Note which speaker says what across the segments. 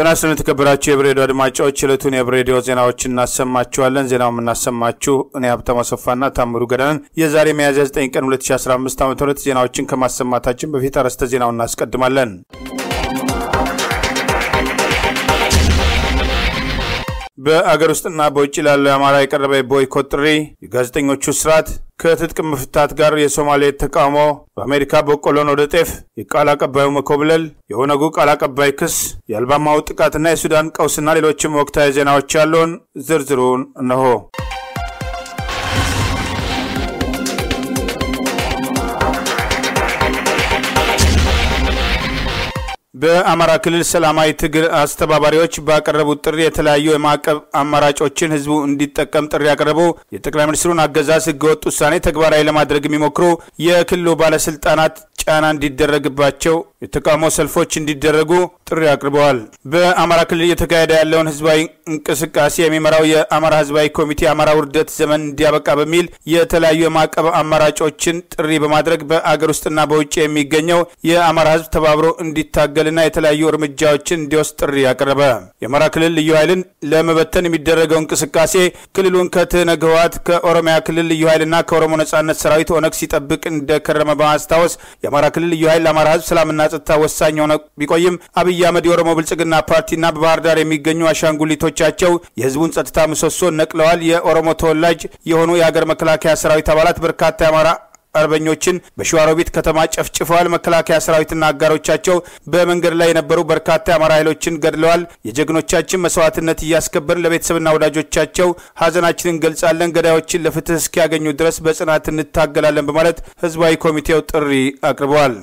Speaker 1: ጤና ስጥልን የተከበራችሁ የብሬዶ አድማጮች ዕለቱን የብሬዲዮ ዜናዎችን እናሰማችኋለን። ዜናው የምናሰማችሁ እኔ ሀብታሙ አሰፋና ታምሩ ገዳንን። የዛሬ ሚያዝያ 9 ቀን 2015 ዓ ም ዜናዎችን ከማሰማታችን በፊት አርዕስተ ዜናውን እናስቀድማለን። በአገር ውስጥና በውጭ ላለው የአማራ የቀረበ የቦይኮት ጥሪ፣ የጋዜጠኞቹ ስርዓት ከትጥቅ መፍታት ጋር የሶማሌ ተቃውሞ፣ በአሜሪካ በቆሎን ወደ ጤፍ፣ የቃል አቀባዩ መኮብለል፣ የኦነጉ ቃል አቀባይ ክስ፣ የአልባማው ጥቃትና የሱዳን ቀውስና ሌሎችም ወቅታዊ ዜናዎች ያሉን ዝርዝሩን እነሆ። በአማራ ክልል ሰላማዊ ትግል አስተባባሪዎች ባቀረቡት ጥሪ የተለያዩ የማዕቀብ አማራጮችን ህዝቡ እንዲጠቀም ጥሪ ያቀረቡ የጠቅላይ ሚኒስትሩን አገዛዝ ህገወጥ ውሳኔ ተግባራዊ ለማድረግ የሚሞክሩ የክልሉ ባለስልጣናት ጫና እንዲደረግባቸው የተቃውሞ ሰልፎች እንዲደረጉ ጥሪ አቅርበዋል። በአማራ ክልል እየተካሄደ ያለውን ህዝባዊ እንቅስቃሴ የሚመራው የአማራ ህዝባዊ ኮሚቴ አማራ ውርደት ዘመን እንዲያበቃ በሚል የተለያዩ የማዕቀብ አማራጮችን ጥሪ በማድረግ በአገር ውስጥና በውጭ የሚገኘው የአማራ ህዝብ ተባብሮ እንዲታገልና የተለያዩ እርምጃዎችን እንዲወስድ ጥሪ አቀረበ። የአማራ ክልል ልዩ ኃይልን ለመበተን የሚደረገው እንቅስቃሴ ክልሉን ከትህነግ ህወሓት፣ ከኦሮሚያ ክልል ልዩ ኃይልና ከኦሮሞ ነጻነት ሰራዊት ኦነግ ሲጠብቅ እንደከረመ በማስታወስ የአማራ ክልል ልዩ ኃይል ለአማራ ህዝብ ሰላምና ጸጥታ ወሳኝ ሆነ ቢቆይም አብይ አህመድ የኦሮሞ ብልጽግና ፓርቲና በባህር ዳር የሚገኙ አሻንጉሊቶቻቸው የህዝቡን ጸጥታ ምሰሶ ነቅለዋል። የኦሮሞ ተወላጅ የሆኑ የሀገር መከላከያ ሰራዊት አባላት በርካታ የአማራ አርበኞችን በሸዋሮቢት ከተማ ጨፍጭፈዋል። መከላከያ ሰራዊትና አጋሮቻቸው በመንገድ ላይ የነበሩ በርካታ የአማራ ኃይሎችን ገድለዋል። የጀግኖቻችን መስዋዕትነት እያስከበርን ለቤተሰብና ወዳጆቻቸው ሀዘናችንን እንገልጻለን። ገዳዮችን ለፍትህ እስኪያገኙ ድረስ በጽናት እንታገላለን በማለት ህዝባዊ ኮሚቴው ጥሪ አቅርበዋል።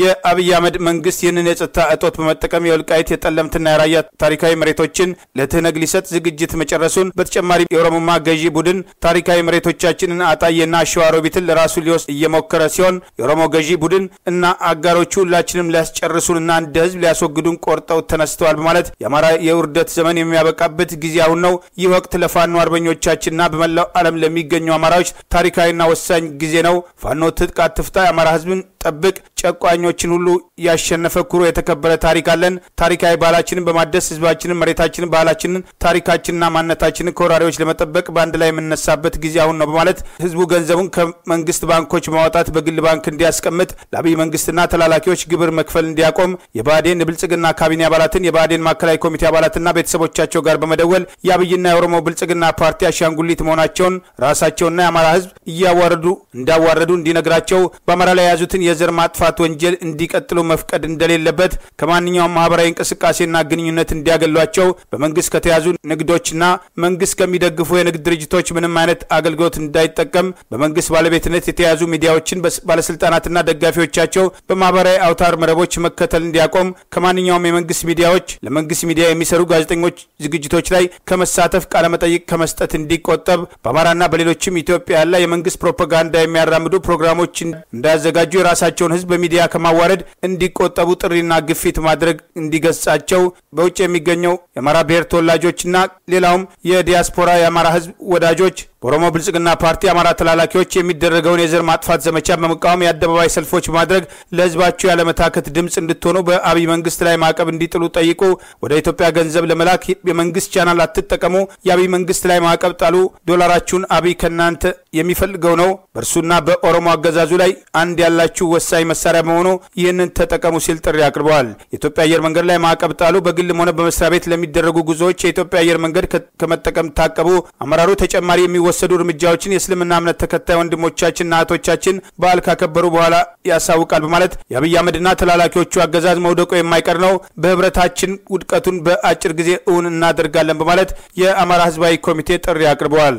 Speaker 1: የአብይ አህመድ መንግስት ይህንን የጸጥታ እጦት በመጠቀም የወልቃይት የጠለምትና የራያ ታሪካዊ መሬቶችን ለትህነግ ሊሰጥ ዝግጅት መጨረሱን፣ በተጨማሪ የኦሮሞማ ገዢ ቡድን ታሪካዊ መሬቶቻችንን አጣዬና አሸዋሮቢትን ለራሱ ሊወስድ እየሞከረ ሲሆን የኦሮሞ ገዢ ቡድን እና አጋሮቹ ሁላችንም ሊያስጨርሱንና እንደ ህዝብ ሊያስወግዱን ቆርጠው ተነስተዋል በማለት የአማራ የውርደት ዘመን የሚያበቃበት ጊዜ አሁን ነው። ይህ ወቅት ለፋኖ አርበኞቻችንና በመላው ዓለም ለሚገኙ አማራዎች ታሪካዊና ወሳኝ ጊዜ ነው። ፋኖ ትጥቅ አትፍታ፣ የአማራ ህዝብን ጠብቅ፣ ጨቋኞችን ሁሉ ያሸነፈ ኩሮ የተከበረ ታሪክ አለን። ታሪካዊ ባህላችንን በማደስ ህዝባችንን፣ መሬታችንን፣ ባህላችንን፣ ታሪካችንና ማንነታችንን ከወራሪዎች ለመጠበቅ በአንድ ላይ የምነሳበት ጊዜ አሁን ነው በማለት ህዝቡ ገንዘቡን ከመንግስት ባንኮች በማውጣት በግል ባንክ እንዲያስቀምጥ ለአብይ መንግስትና ተላላኪዎች ግብር መክፈል እንዲያቆም የባህዴን የብልጽግና ካቢኔ አባላትን የባህዴን ማዕከላዊ ኮሚቴ አባላትና ቤተሰቦቻቸው ጋር በመደወል የአብይና የኦሮሞ ብልጽግና ፓርቲ አሻንጉሊት መሆናቸውን ራሳቸውና የአማራ ህዝብ እያዋረዱ እንዳዋረዱ እንዲነግራቸው በአማራ ላይ የያዙትን የዘር ማጥፋት የጥቃት ወንጀል እንዲቀጥሉ መፍቀድ እንደሌለበት፣ ከማንኛውም ማህበራዊ እንቅስቃሴና ግንኙነት እንዲያገሏቸው፣ በመንግስት ከተያዙ ንግዶችና መንግስት ከሚደግፉ የንግድ ድርጅቶች ምንም አይነት አገልግሎት እንዳይጠቀም፣ በመንግስት ባለቤትነት የተያዙ ሚዲያዎችን ባለስልጣናትና ደጋፊዎቻቸው በማህበራዊ አውታር መረቦች መከተል እንዲያቆም፣ ከማንኛውም የመንግስት ሚዲያዎች ለመንግስት ሚዲያ የሚሰሩ ጋዜጠኞች ዝግጅቶች ላይ ከመሳተፍ ቃለመጠይቅ ከመስጠት እንዲቆጠብ፣ በአማራና በሌሎችም ኢትዮጵያ ያለ የመንግስት ፕሮፓጋንዳ የሚያራምዱ ፕሮግራሞች እንዳያዘጋጁ የራሳቸውን ህዝብ ሚዲያ ከማዋረድ እንዲቆጠቡ ጥሪና ግፊት ማድረግ እንዲገሳቸው በውጭ የሚገኘው የአማራ ብሔር ተወላጆችና ሌላውም የዲያስፖራ የአማራ ህዝብ ወዳጆች በኦሮሞ ብልጽግና ፓርቲ አማራ ተላላኪዎች የሚደረገውን የዘር ማጥፋት ዘመቻ በመቃወም የአደባባይ ሰልፎች በማድረግ ለህዝባቸው ያለመታከት ድምፅ እንድትሆኑ በአብይ መንግስት ላይ ማዕቀብ እንዲጥሉ ጠይቁ። ወደ ኢትዮጵያ ገንዘብ ለመላክ የመንግስት ቻናል አትጠቀሙ። የአብይ መንግስት ላይ ማዕቀብ ጣሉ። ዶላራችሁን አብይ ከእናንተ የሚፈልገው ነው። በእርሱና በኦሮሞ አገዛዙ ላይ አንድ ያላችሁ ወሳኝ መሳሪያ በመሆኑ ይህንን ተጠቀሙ ሲል ጥሪ አቅርበዋል። የኢትዮጵያ አየር መንገድ ላይ ማዕቀብ ጣሉ። በግልም ሆነ በመስሪያ ቤት ለሚደረጉ ጉዞዎች የኢትዮጵያ አየር መንገድ ከመጠቀም ታቀቡ። አመራሩ ተጨማሪ የሚወ የተወሰዱ እርምጃዎችን የእስልምና እምነት ተከታይ ወንድሞቻችንና እህቶቻችን በዓል ካከበሩ በኋላ ያሳውቃል በማለት የአብይ አህመድና ተላላኪዎቹ አገዛዝ መውደቆ የማይቀር ነው፣ በህብረታችን ውድቀቱን በአጭር ጊዜ እውን እናደርጋለን
Speaker 2: በማለት የአማራ ህዝባዊ ኮሚቴ ጥሪ አቅርበዋል።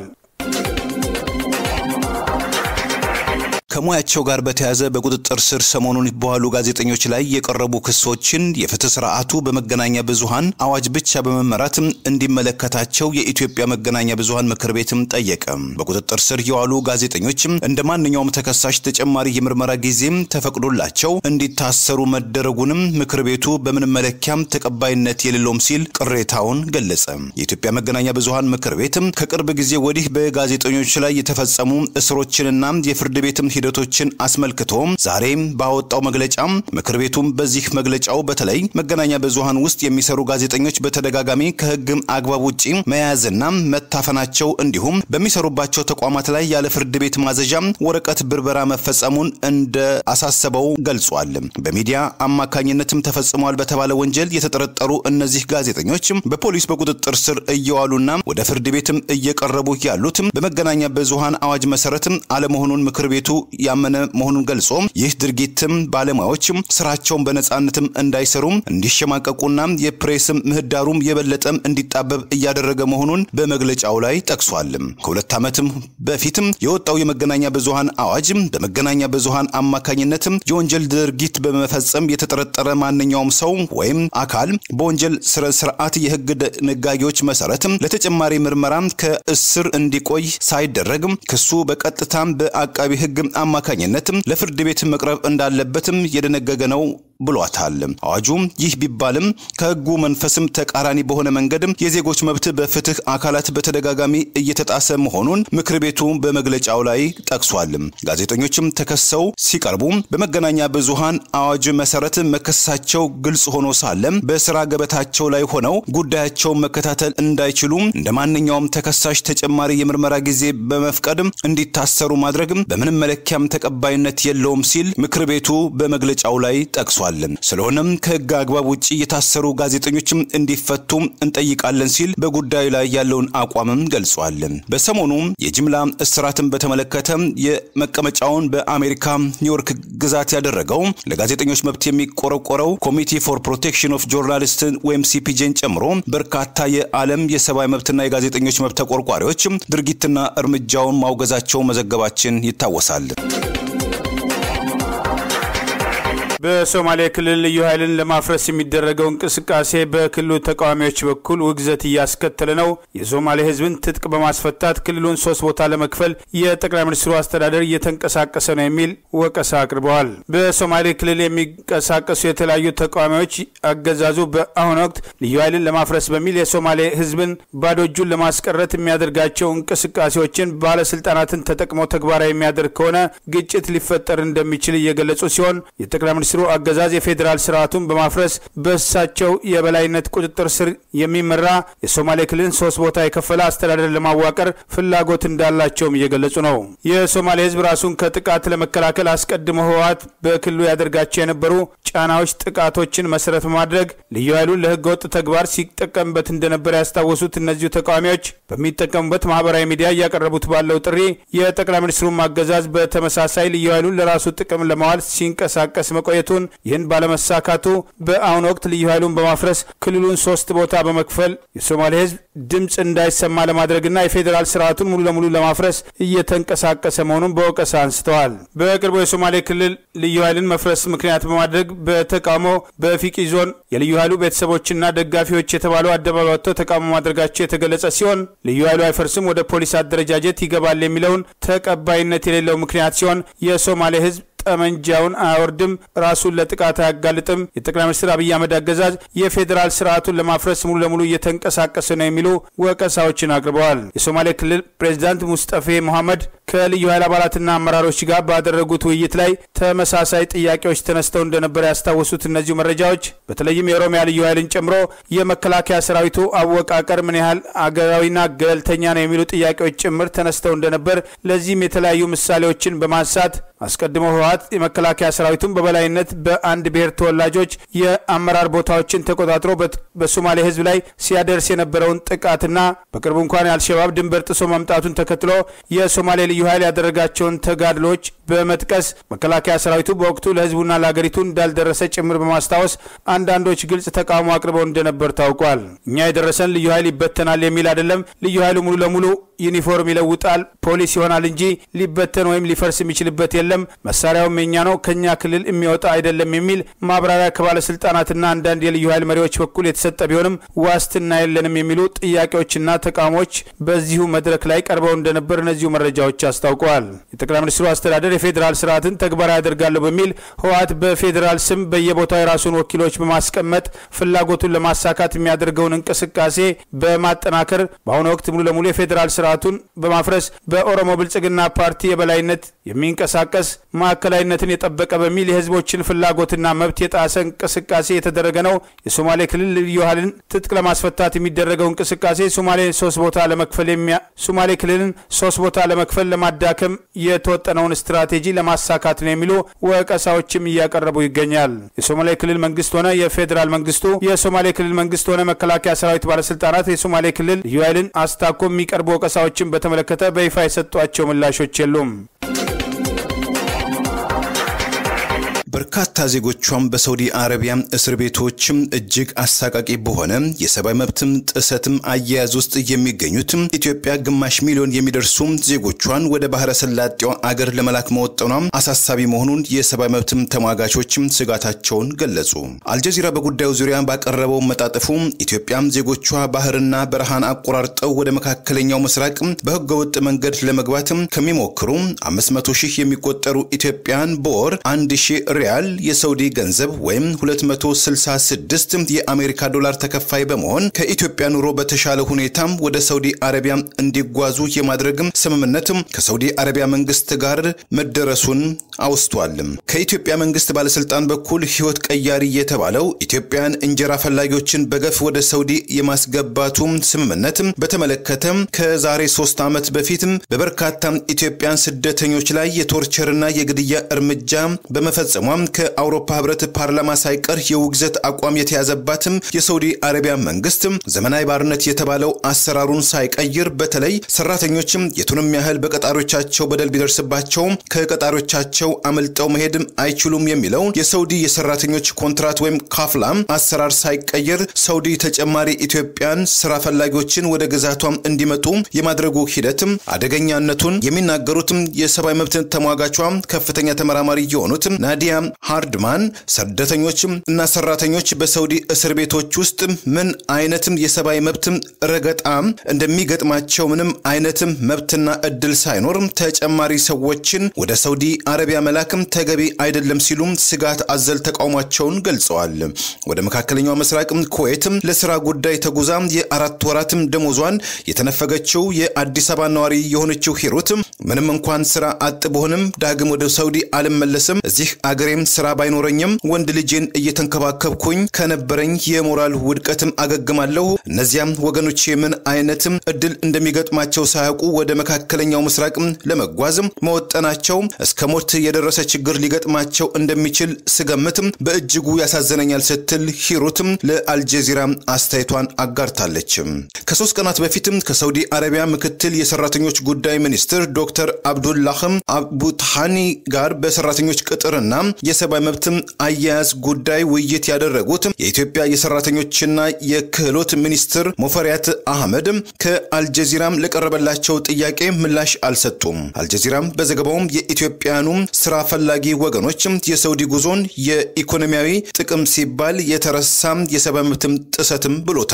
Speaker 2: ከሙያቸው ጋር በተያዘ በቁጥጥር ስር ሰሞኑን በዋሉ ጋዜጠኞች ላይ የቀረቡ ክሶችን የፍትህ ስርዓቱ በመገናኛ ብዙሃን አዋጅ ብቻ በመመራት እንዲመለከታቸው የኢትዮጵያ መገናኛ ብዙሃን ምክር ቤትም ጠየቀ። በቁጥጥር ስር የዋሉ ጋዜጠኞች እንደ ማንኛውም ተከሳሽ ተጨማሪ የምርመራ ጊዜም ተፈቅዶላቸው እንዲታሰሩ መደረጉንም ምክር ቤቱ በምንም መለኪያም ተቀባይነት የሌለውም ሲል ቅሬታውን ገለጸ። የኢትዮጵያ መገናኛ ብዙሃን ምክር ቤትም ከቅርብ ጊዜ ወዲህ በጋዜጠኞች ላይ የተፈጸሙ እስሮችንና የፍርድ ቤትም ሂደቶችን አስመልክቶ ዛሬም ባወጣው መግለጫ ምክር ቤቱም በዚህ መግለጫው በተለይ መገናኛ ብዙሃን ውስጥ የሚሰሩ ጋዜጠኞች በተደጋጋሚ ከህግ አግባብ ውጪ መያዝና መታፈናቸው እንዲሁም በሚሰሩባቸው ተቋማት ላይ ያለ ፍርድ ቤት ማዘዣ ወረቀት ብርበራ መፈጸሙን እንደ አሳሰበው ገልጿል። በሚዲያ አማካኝነትም ተፈጽሟል በተባለ ወንጀል የተጠረጠሩ እነዚህ ጋዜጠኞች በፖሊስ በቁጥጥር ስር እየዋሉና ወደ ፍርድ ቤትም እየቀረቡ ያሉት በመገናኛ ብዙሃን አዋጅ መሰረት አለመሆኑን ምክር ቤቱ ያመነ መሆኑን ገልጾ ይህ ድርጊትም ባለሙያዎች ስራቸውን በነጻነትም እንዳይሰሩም እንዲሸማቀቁና የፕሬስም ምህዳሩም የበለጠም እንዲጣበብ እያደረገ መሆኑን በመግለጫው ላይ ጠቅሷል። ከሁለት ዓመትም በፊትም የወጣው የመገናኛ ብዙሃን አዋጅ በመገናኛ ብዙሃን አማካኝነት የወንጀል ድርጊት በመፈጸም የተጠረጠረ ማንኛውም ሰው ወይም አካል በወንጀል ስነ ስርዓት የህግ ድንጋጌዎች መሰረት ለተጨማሪ ምርመራ ከእስር እንዲቆይ ሳይደረግ ክሱ በቀጥታም በአቃቢ ህግ አማካኝነትም ለፍርድ ቤት መቅረብ እንዳለበትም የደነገገ ነው ብሏታል። አዋጁም ይህ ቢባልም ከህጉ መንፈስም ተቃራኒ በሆነ መንገድም የዜጎች መብት በፍትህ አካላት በተደጋጋሚ እየተጣሰ መሆኑን ምክር ቤቱ በመግለጫው ላይ ጠቅሷል። ጋዜጠኞችም ተከሰው ሲቀርቡ በመገናኛ ብዙሃን አዋጅ መሰረት መከሰሳቸው ግልጽ ሆኖ ሳለም በስራ ገበታቸው ላይ ሆነው ጉዳያቸውን መከታተል እንዳይችሉ እንደ ማንኛውም ተከሳሽ ተጨማሪ የምርመራ ጊዜ በመፍቀድ እንዲታሰሩ ማድረግም በምንም መለኪያም ተቀባይነት የለውም ሲል ምክር ቤቱ በመግለጫው ላይ ጠቅሷል። ብለዋል። ስለሆነም ከህግ አግባብ ውጭ የታሰሩ ጋዜጠኞችም እንዲፈቱ እንጠይቃለን ሲል በጉዳዩ ላይ ያለውን አቋምም ገልጿል። በሰሞኑ የጅምላ እስራትን በተመለከተ የመቀመጫውን በአሜሪካ ኒውዮርክ ግዛት ያደረገው ለጋዜጠኞች መብት የሚቆረቆረው ኮሚቴ ፎር ፕሮቴክሽን ኦፍ ጆርናሊስትን ወይም ሲፒጄን ጨምሮ በርካታ የዓለም የሰብአዊ መብትና የጋዜጠኞች መብት ተቆርቋሪዎች ድርጊትና እርምጃውን ማውገዛቸው መዘገባችን ይታወሳል።
Speaker 1: በሶማሌ ክልል ልዩ ኃይልን ለማፍረስ የሚደረገው እንቅስቃሴ በክልሉ ተቃዋሚዎች በኩል ውግዘት እያስከተለ ነው። የሶማሌ ሕዝብን ትጥቅ በማስፈታት ክልሉን ሶስት ቦታ ለመክፈል የጠቅላይ ሚኒስትሩ አስተዳደር እየተንቀሳቀሰ ነው የሚል ወቀሳ አቅርበዋል። በሶማሌ ክልል የሚንቀሳቀሱ የተለያዩ ተቃዋሚዎች አገዛዙ በአሁኑ ወቅት ልዩ ኃይልን ለማፍረስ በሚል የሶማሌ ሕዝብን ባዶ እጁን ለማስቀረት የሚያደርጋቸው እንቅስቃሴዎችን ባለስልጣናትን ተጠቅመው ተግባራዊ የሚያደርግ ከሆነ ግጭት ሊፈጠር እንደሚችል እየገለጹ ሲሆን የጠቅላይ ሚኒስትሩ አገዛዝ የፌዴራል ስርዓቱን በማፍረስ በእሳቸው የበላይነት ቁጥጥር ስር የሚመራ የሶማሌ ክልልን ሶስት ቦታ የከፈለ አስተዳደር ለማዋቀር ፍላጎት እንዳላቸውም እየገለጹ ነው። የሶማሌ ህዝብ ራሱን ከጥቃት ለመከላከል አስቀድሞ ህወሀት በክልሉ ያደርጋቸው የነበሩ ጫናዎች፣ ጥቃቶችን መሰረት በማድረግ ልዩ ኃይሉን ለህገ ወጥ ተግባር ሲጠቀምበት እንደነበር ያስታወሱት እነዚሁ ተቃዋሚዎች በሚጠቀሙበት ማህበራዊ ሚዲያ እያቀረቡት ባለው ጥሪ የጠቅላይ ሚኒስትሩን አገዛዝ በተመሳሳይ ልዩ ኃይሉን ለራሱ ጥቅም ለማዋል ሲንቀሳቀስ መቆየት መቆየቱን ይህን ባለመሳካቱ በአሁኑ ወቅት ልዩ ኃይሉን በማፍረስ ክልሉን ሶስት ቦታ በመክፈል የሶማሌ ህዝብ ድምፅ እንዳይሰማ ለማድረግና የፌዴራል ስርዓቱን ሙሉ ለሙሉ ለማፍረስ እየተንቀሳቀሰ መሆኑን በወቀሳ አንስተዋል። በቅርቡ የሶማሌ ክልል ልዩ ኃይልን መፍረስ ምክንያት በማድረግ በተቃውሞ በፊቂ ዞን የልዩ ኃይሉ ቤተሰቦችና ደጋፊዎች የተባሉ አደባባይ ወጥተው ተቃውሞ ማድረጋቸው የተገለጸ ሲሆን ልዩ ኃይሉ አይፈርስም ወደ ፖሊስ አደረጃጀት ይገባል የሚለውን ተቀባይነት የሌለው ምክንያት ሲሆን የሶማሌ ህዝብ ጠመንጃውን አያወርድም፣ ራሱን ለጥቃት አያጋልጥም። የጠቅላይ ሚኒስትር አብይ አህመድ አገዛዝ የፌዴራል ስርዓቱን ለማፍረስ ሙሉ ለሙሉ እየተንቀሳቀሰ ነው የሚሉ ወቀሳዎችን አቅርበዋል። የሶማሌ ክልል ፕሬዚዳንት ሙስጠፌ መሐመድ ከልዩ ኃይል አባላትና አመራሮች ጋር ባደረጉት ውይይት ላይ ተመሳሳይ ጥያቄዎች ተነስተው እንደነበር ያስታወሱት እነዚሁ መረጃዎች በተለይም የኦሮሚያ ልዩ ኃይልን ጨምሮ የመከላከያ ሰራዊቱ አወቃቀር ምን ያህል አገራዊና ገለልተኛ ነው የሚሉ ጥያቄዎች ጭምር ተነስተው እንደነበር ለዚህም የተለያዩ ምሳሌዎችን በማንሳት አስቀድሞ ህወ ስርዓት የመከላከያ ሰራዊቱን በበላይነት በአንድ ብሔር ተወላጆች የአመራር ቦታዎችን ተቆጣጥሮ በሶማሌ ህዝብ ላይ ሲያደርስ የነበረውን ጥቃትና በቅርቡ እንኳን የአልሸባብ ድንበር ጥሶ መምጣቱን ተከትሎ የሶማሌ ልዩ ኃይል ያደረጋቸውን ተጋድሎች በመጥቀስ መከላከያ ሰራዊቱ በወቅቱ ለህዝቡና ለሀገሪቱ እንዳልደረሰ ጭምር በማስታወስ አንዳንዶች ግልጽ ተቃውሞ አቅርበው እንደነበር ታውቋል። እኛ የደረሰን ልዩ ኃይል ይበተናል የሚል አይደለም። ልዩ ኃይሉ ሙሉ ለሙሉ ዩኒፎርም ይለውጣል፣ ፖሊስ ይሆናል እንጂ ሊበተን ወይም ሊፈርስ የሚችልበት የለም። መሳሪያ ጉዳዩም የኛ ነው ከኛ ክልል የሚወጣ አይደለም የሚል ማብራሪያ ከባለስልጣናትና አንዳንድ የልዩ ኃይል መሪዎች በኩል የተሰጠ ቢሆንም ዋስትና የለንም የሚሉ ጥያቄዎችና ተቃውሞዎች በዚሁ መድረክ ላይ ቀርበው እንደነበር እነዚሁ መረጃዎች አስታውቀዋል። የጠቅላይ ሚኒስትሩ አስተዳደር የፌዴራል ስርዓትን ተግባራዊ ያደርጋለሁ በሚል ህወሓት በፌዴራል ስም በየቦታው የራሱን ወኪሎች በማስቀመጥ ፍላጎቱን ለማሳካት የሚያደርገውን እንቅስቃሴ በማጠናከር በአሁኑ ወቅት ሙሉ ለሙሉ የፌዴራል ስርዓቱን በማፍረስ በኦሮሞ ብልጽግና ፓርቲ የበላይነት የሚንቀሳቀስ ማዕከል። የበላይነትን የጠበቀ በሚል የህዝቦችን ፍላጎትና መብት የጣሰ እንቅስቃሴ የተደረገ ነው። የሶማሌ ክልል ልዩ ኃይልን ትጥቅ ለማስፈታት የሚደረገው እንቅስቃሴ ሶማሌ ሶስት ቦታ ለመክፈል የሚያ ሶማሌ ክልልን ሶስት ቦታ ለመክፈል ለማዳከም የተወጠነውን ስትራቴጂ ለማሳካት ነው የሚሉ ወቀሳዎችም እያቀረቡ ይገኛል። የሶማሌ ክልል መንግስት ሆነ የፌዴራል መንግስቱ የሶማሌ ክልል መንግስት ሆነ መከላከያ ሰራዊት ባለስልጣናት የሶማሌ ክልል ልዩ ኃይልን አስታኮ የሚቀርቡ ወቀሳዎችን በተመለከተ በይፋ የሰጧቸው ምላሾች የሉም።
Speaker 2: በርካታ ዜጎቿም በሳውዲ አረቢያ እስር ቤቶችም እጅግ አሳቃቂ በሆነ የሰብአዊ መብትም ጥሰትም አያያዝ ውስጥ የሚገኙት ኢትዮጵያ ግማሽ ሚሊዮን የሚደርሱ ዜጎቿን ወደ ባህረ ሰላጤው አገር ለመላክ መወጠኗ አሳሳቢ መሆኑን የሰብአዊ መብትም ተሟጋቾችም ስጋታቸውን ገለጹ። አልጀዚራ በጉዳዩ ዙሪያ ባቀረበው መጣጥፉ ኢትዮጵያም ዜጎቿ ባህርና በረሃን አቆራርጠው ወደ መካከለኛው ምስራቅ በህገወጥ መንገድ ለመግባት ከሚሞክሩ 500 ሺህ የሚቆጠሩ ኢትዮጵያን በወር 1 ሺህ ሪያል የሳውዲ ገንዘብ ወይም 266 የአሜሪካ ዶላር ተከፋይ በመሆን ከኢትዮጵያ ኑሮ በተሻለ ሁኔታም ወደ ሳውዲ አረቢያ እንዲጓዙ የማድረግም ስምምነት ከሳውዲ አረቢያ መንግስት ጋር መደረሱን አውስቷል። ከኢትዮጵያ መንግስት ባለስልጣን በኩል ህይወት ቀያሪ የተባለው ኢትዮጵያን እንጀራ ፈላጊዎችን በገፍ ወደ ሳውዲ የማስገባቱም ስምምነት በተመለከተ ከዛሬ ሶስት ዓመት በፊት በበርካታ ኢትዮጵያን ስደተኞች ላይ የቶርቸርና የግድያ እርምጃ በመፈጸሟ ሀገሯም ከአውሮፓ ህብረት ፓርላማ ሳይቀር የውግዘት አቋም የተያዘባትም የሳውዲ አረቢያ መንግስትም ዘመናዊ ባርነት የተባለው አሰራሩን ሳይቀይር በተለይ ሰራተኞችም የቱንም ያህል በቀጣሪዎቻቸው በደል ቢደርስባቸውም ከቀጣሪዎቻቸው አመልጠው መሄድም አይችሉም የሚለው የሳውዲ የሰራተኞች ኮንትራት ወይም ካፍላም አሰራር ሳይቀየር ሳውዲ ተጨማሪ ኢትዮጵያን ስራ ፈላጊዎችን ወደ ግዛቷም እንዲመጡ የማድረጉ ሂደትም አደገኛነቱን የሚናገሩትም የሰብአዊ መብት ተሟጋቿ ከፍተኛ ተመራማሪ የሆኑትም ናዲያ ሃርድማን ስደተኞችም እና ሰራተኞች በሳውዲ እስር ቤቶች ውስጥ ምን አይነትም የሰብአዊ መብትም ረገጣም እንደሚገጥማቸው ምንም አይነትም መብትና እድል ሳይኖር ተጨማሪ ሰዎችን ወደ ሳውዲ አረቢያ መላክም ተገቢ አይደለም ሲሉም ስጋት አዘል ተቃውሟቸውን ገልጸዋል። ወደ መካከለኛው ምስራቅም ኩዌትም ለስራ ጉዳይ ተጉዛም የአራት ወራትም ደሞዟን የተነፈገችው የአዲስ አበባ ነዋሪ የሆነችው ሂሩትም ምንም እንኳን ስራ አጥ ብሆንም ዳግም ወደ ሳውዲ አልመለስም እዚህ አገሬ ዛሬም ስራ ባይኖረኝም ወንድ ልጄን እየተንከባከብኩኝ ከነበረኝ የሞራል ውድቀትም አገግማለሁ። እነዚያም ወገኖቼ ምን አይነትም እድል እንደሚገጥማቸው ሳያውቁ ወደ መካከለኛው ምስራቅ ለመጓዝም መወጠናቸው እስከ ሞት የደረሰ ችግር ሊገጥማቸው እንደሚችል ስገምትም በእጅጉ ያሳዝነኛል ስትል ሂሩትም ለአልጀዚራ አስተያየቷን አጋርታለችም። ከሶስት ቀናት በፊትም ከሳውዲ አረቢያ ምክትል የሰራተኞች ጉዳይ ሚኒስትር ዶክተር አብዱላህም አቡታሃኒ ጋር በሰራተኞች ቅጥርና የሰብአዊ መብትም አያያዝ ጉዳይ ውይይት ያደረጉት የኢትዮጵያ የሰራተኞችና የክህሎት ሚኒስትር ሙፈሪያት አህመድ ከአልጀዚራም ለቀረበላቸው ጥያቄ ምላሽ አልሰጡም። አልጀዚራም በዘገባውም የኢትዮጵያኑ ስራ ፈላጊ ወገኖች የሰውዲ ጉዞን የኢኮኖሚያዊ ጥቅም ሲባል የተረሳም የሰብአዊ መብትም ጥሰትም ብሎታል።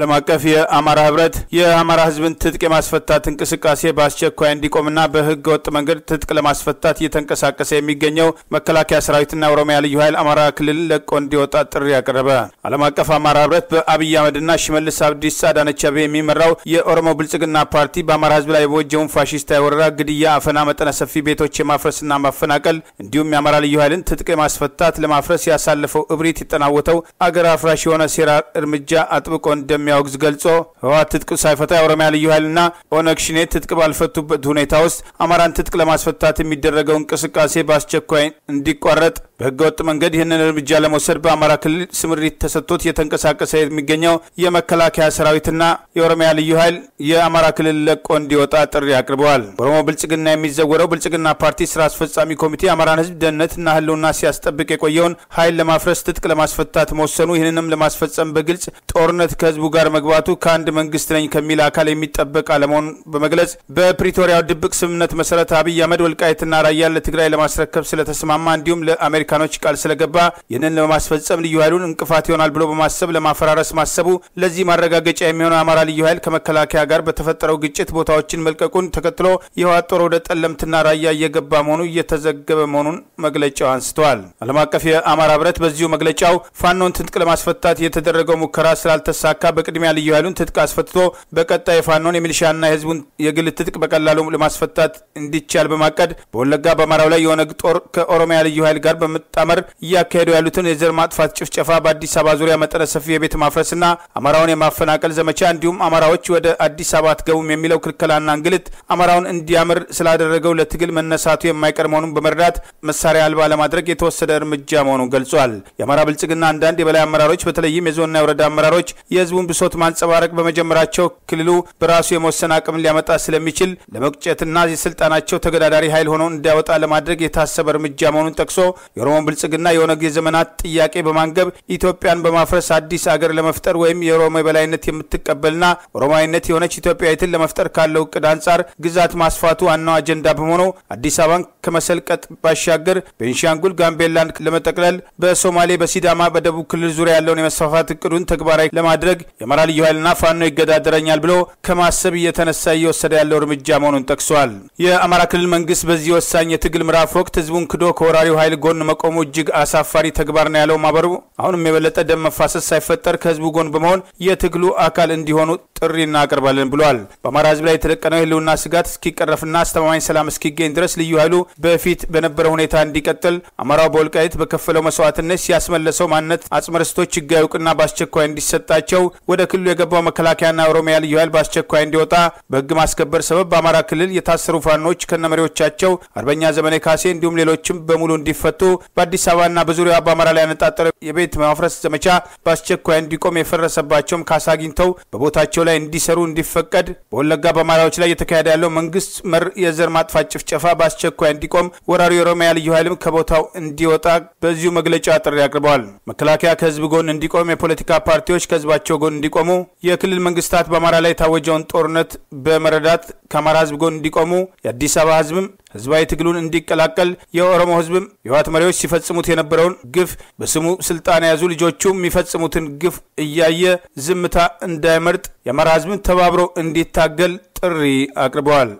Speaker 2: ዓለም አቀፍ የአማራ ህብረት የአማራ ህዝብን ትጥቅ የማስፈታት
Speaker 1: እንቅስቃሴ በአስቸኳይ እንዲቆምና በህገ ወጥ መንገድ ትጥቅ ለማስፈታት እየተንቀሳቀሰ የሚገኘው መከላከያ ሰራዊትና ኦሮሚያ ልዩ ኃይል አማራ ክልል ለቆ እንዲወጣ ጥሪ አቀረበ። ዓለም አቀፍ አማራ ህብረት በአብይ አህመድና ሽመልስ አብዲሳ አዳነች አቤቤ የሚመራው የኦሮሞ ብልጽግና ፓርቲ በአማራ ህዝብ ላይ የበወጀውን ፋሽስታዊ ወረራ፣ ግድያ፣ አፈና፣ መጠነ ሰፊ ቤቶች የማፍረስና ማፈናቀል እንዲሁም የአማራ ልዩ ኃይልን ትጥቅ የማስፈታት ለማፍረስ ያሳለፈው እብሪት የተጠናወተው አገር አፍራሽ የሆነ ሴራ እርምጃ አጥብቆ እንደሚ እንደሚያወግዝ ገልጾ ህወሓት ትጥቅ ሳይፈታ የኦሮሚያ ልዩ ኃይልና ኦነግ ሽኔ ትጥቅ ባልፈቱበት ሁኔታ ውስጥ አማራን ትጥቅ ለማስፈታት የሚደረገው እንቅስቃሴ በአስቸኳይ እንዲቋረጥ ወጥ መንገድ ይህንን እርምጃ ለመውሰድ በአማራ ክልል ስምሪት ተሰጥቶት እየተንቀሳቀሰ የሚገኘው የመከላከያ ሰራዊትና የኦሮሚያ ልዩ ኃይል የአማራ ክልል ለቆ እንዲወጣ ጥሪ አቅርበዋል። ኦሮሞ ብልጽግና የሚዘወረው ብልጽግና ፓርቲ ስራ አስፈጻሚ ኮሚቴ የአማራን ህዝብ ደህንነትና ህልውና ሲያስጠብቅ የቆየውን ኃይል ለማፍረስ ትጥቅ ለማስፈታት መወሰኑ፣ ይህንንም ለማስፈጸም በግልጽ ጦርነት ከህዝቡ ጋር መግባቱ ከአንድ መንግስት ነኝ ከሚል አካል የሚጠበቅ አለመሆኑን በመግለጽ በፕሪቶሪያው ድብቅ ስምምነት መሰረት አብይ አህመድ ወልቃይትና ራያን ለትግራይ ለማስረከብ ስለተስማማ እንዲሁም ለአሜሪካኖች ቃል ስለገባ ይህንን ለማስፈጸም ልዩ ኃይሉን እንቅፋት ይሆናል ብሎ በማሰብ ለማፈራረስ ማሰቡ ለዚህ ማረጋገጫ የሚሆነው አማራ ልዩ ኃይል ከመከላከያ ጋር በተፈጠረው ግጭት ቦታዎችን መልቀቁን ተከትሎ የህወሓት ጦር ወደ ጠለምትና ራያ እየገባ መሆኑ እየተዘገበ መሆኑን መግለጫው አንስተዋል። ዓለም አቀፍ የአማራ ህብረት በዚሁ መግለጫው ፋኖን ትጥቅ ለማስፈታት የተደረገው ሙከራ ስላልተሳካ በቅድሚያ ልዩ ኃይሉን ትጥቅ አስፈትቶ በቀጣይ የፋኖን የሚሊሻና የህዝቡን የግል ትጥቅ በቀላሉ ለማስፈታት እንዲቻል በማቀድ በወለጋ በአማራው ላይ የኦነግ ጦር ከኦሮሚያ ልዩ ኃይል ጋር በመጣመር እያካሄዱ ያሉትን የዘር ማጥፋት ጭፍጨፋ በአዲስ አበባ ዙሪያ መጠነ ሰፊ የቤት ማፍረስና አማራውን የማፈናቀል ዘመቻ እንዲሁም አማራዎች ወደ አዲስ አበባ አትገቡም የሚለው ክልከላና እንግልት አማራውን እንዲያምር ስላደረገው ለትግል መነሳቱ የማይቀር መሆኑን በመረዳት መሳሪያ አልባ ለማድረግ የተወሰደ እርምጃ መሆኑን ገልጿል። የአማራ ብልጽግና አንዳንድ የበላይ አመራሮች በተለይም የዞንና የወረዳ አመራሮች የህዝቡን ብሶት ማንጸባረቅ በመጀመራቸው ክልሉ በራሱ የመወሰን አቅም ሊያመጣ ስለሚችል ለመቁጨትና የስልጣናቸው ተገዳዳሪ ኃይል ሆኖ እንዲያወጣ ለማድረግ የታሰበ እርምጃ መሆኑን ጠቅሶ የኦሮሞ ብልጽግና የኦነግ የዘመናት ጥያቄ በማንገብ ኢትዮጵያን በማፍረስ አዲስ አገር ለመፍጠር ወይም የኦሮሞ የበላይነት የምትቀበልና ኦሮማዊነት የሆነች ኢትዮጵያዊትን ለመፍጠር ካለው እቅድ አንጻር ግዛት ማስፋቱ ዋናው አጀንዳ በመሆኑ አዲስ አበባን ከመሰልቀጥ ባሻገር ቤንሻንጉል ጋምቤላንድ ለመጠቅለል በሶማሌ፣ በሲዳማ፣ በደቡብ ክልል ዙሪያ ያለውን የመስፋፋት እቅዱን ተግባራዊ ለማድረግ የአማራ ልዩ ኃይልና ፋኖ ይገዳደረኛል ብሎ ከማሰብ እየተነሳ እየወሰደ ያለው እርምጃ መሆኑን ጠቅሷል። የአማራ ክልል መንግስት በዚህ ወሳኝ የትግል ምዕራፍ ወቅት ህዝቡን ክዶ ከወራሪው ኃይል ጎን መቆሙ እጅግ አሳፋሪ ተግባር ነው ያለው ማህበሩ አሁንም የበለጠ ደም መፋሰስ ሳይፈጠር ከህዝቡ ጎን በመሆን የትግሉ አካል እንዲሆኑ ጥሪ እናቀርባለን ብሏል። በአማራ ህዝብ ላይ የተደቀነው የህልውና ስጋት እስኪቀረፍና አስተማማኝ ሰላም እስኪገኝ ድረስ ልዩ ኃይሉ በፊት በነበረ ሁኔታ እንዲቀጥል አማራው በወልቃይት በከፈለው መስዋዕትነት ሲያስመለሰው ማንነት አጽመርስቶች ህጋዊ እውቅና በአስቸኳይ እንዲሰጣቸው ወደ ክልሉ የገባው መከላከያና ኦሮሚያ ልዩ ኃይል በአስቸኳይ እንዲወጣ በህግ ማስከበር ሰበብ በአማራ ክልል የታሰሩ ፋኖች ከነመሪዎቻቸው አርበኛ ዘመኔ ካሴ እንዲሁም ሌሎችም በሙሉ እንዲፈቱ በአዲስ አበባና በዙሪያ በአማራ ላይ ያነጣጠረ የቤት ማፍረስ ዘመቻ በአስቸኳይ እንዲቆም የፈረሰባቸውም ካሳ አግኝተው በቦታቸው ላይ እንዲሰሩ እንዲፈቀድ በወለጋ በአማራዎች ላይ እየተካሄደ ያለው መንግስት መር የዘር ማጥፋት ጭፍጨፋ በአስቸኳይ እንዲቆም ወራሪ የኦሮሚያ ልዩ ኃይልም ከቦታው እንዲወጣ በዚሁ መግለጫ ጥሪ አቅርበዋል። መከላከያ ከህዝብ ጎን እንዲቆም፣ የፖለቲካ ፓርቲዎች ከህዝባቸው ጎን እንዲቆሙ፣ የክልል መንግስታት በአማራ ላይ የታወጀውን ጦርነት በመረዳት ከአማራ ህዝብ ጎን እንዲቆሙ፣ የአዲስ አበባ ህዝብም ህዝባዊ ትግሉን እንዲቀላቀል፣ የኦሮሞ ህዝብም የህወሓት መሪዎች ሲፈጽሙት የነበረውን ግፍ በስሙ ስልጣን የያዙ ልጆቹ የሚፈጽሙትን ግፍ እያየ ዝምታ እንዳይመርጥ፣ የአማራ ህዝብም ተባብሮ እንዲታገል ጥሪ
Speaker 2: አቅርበዋል።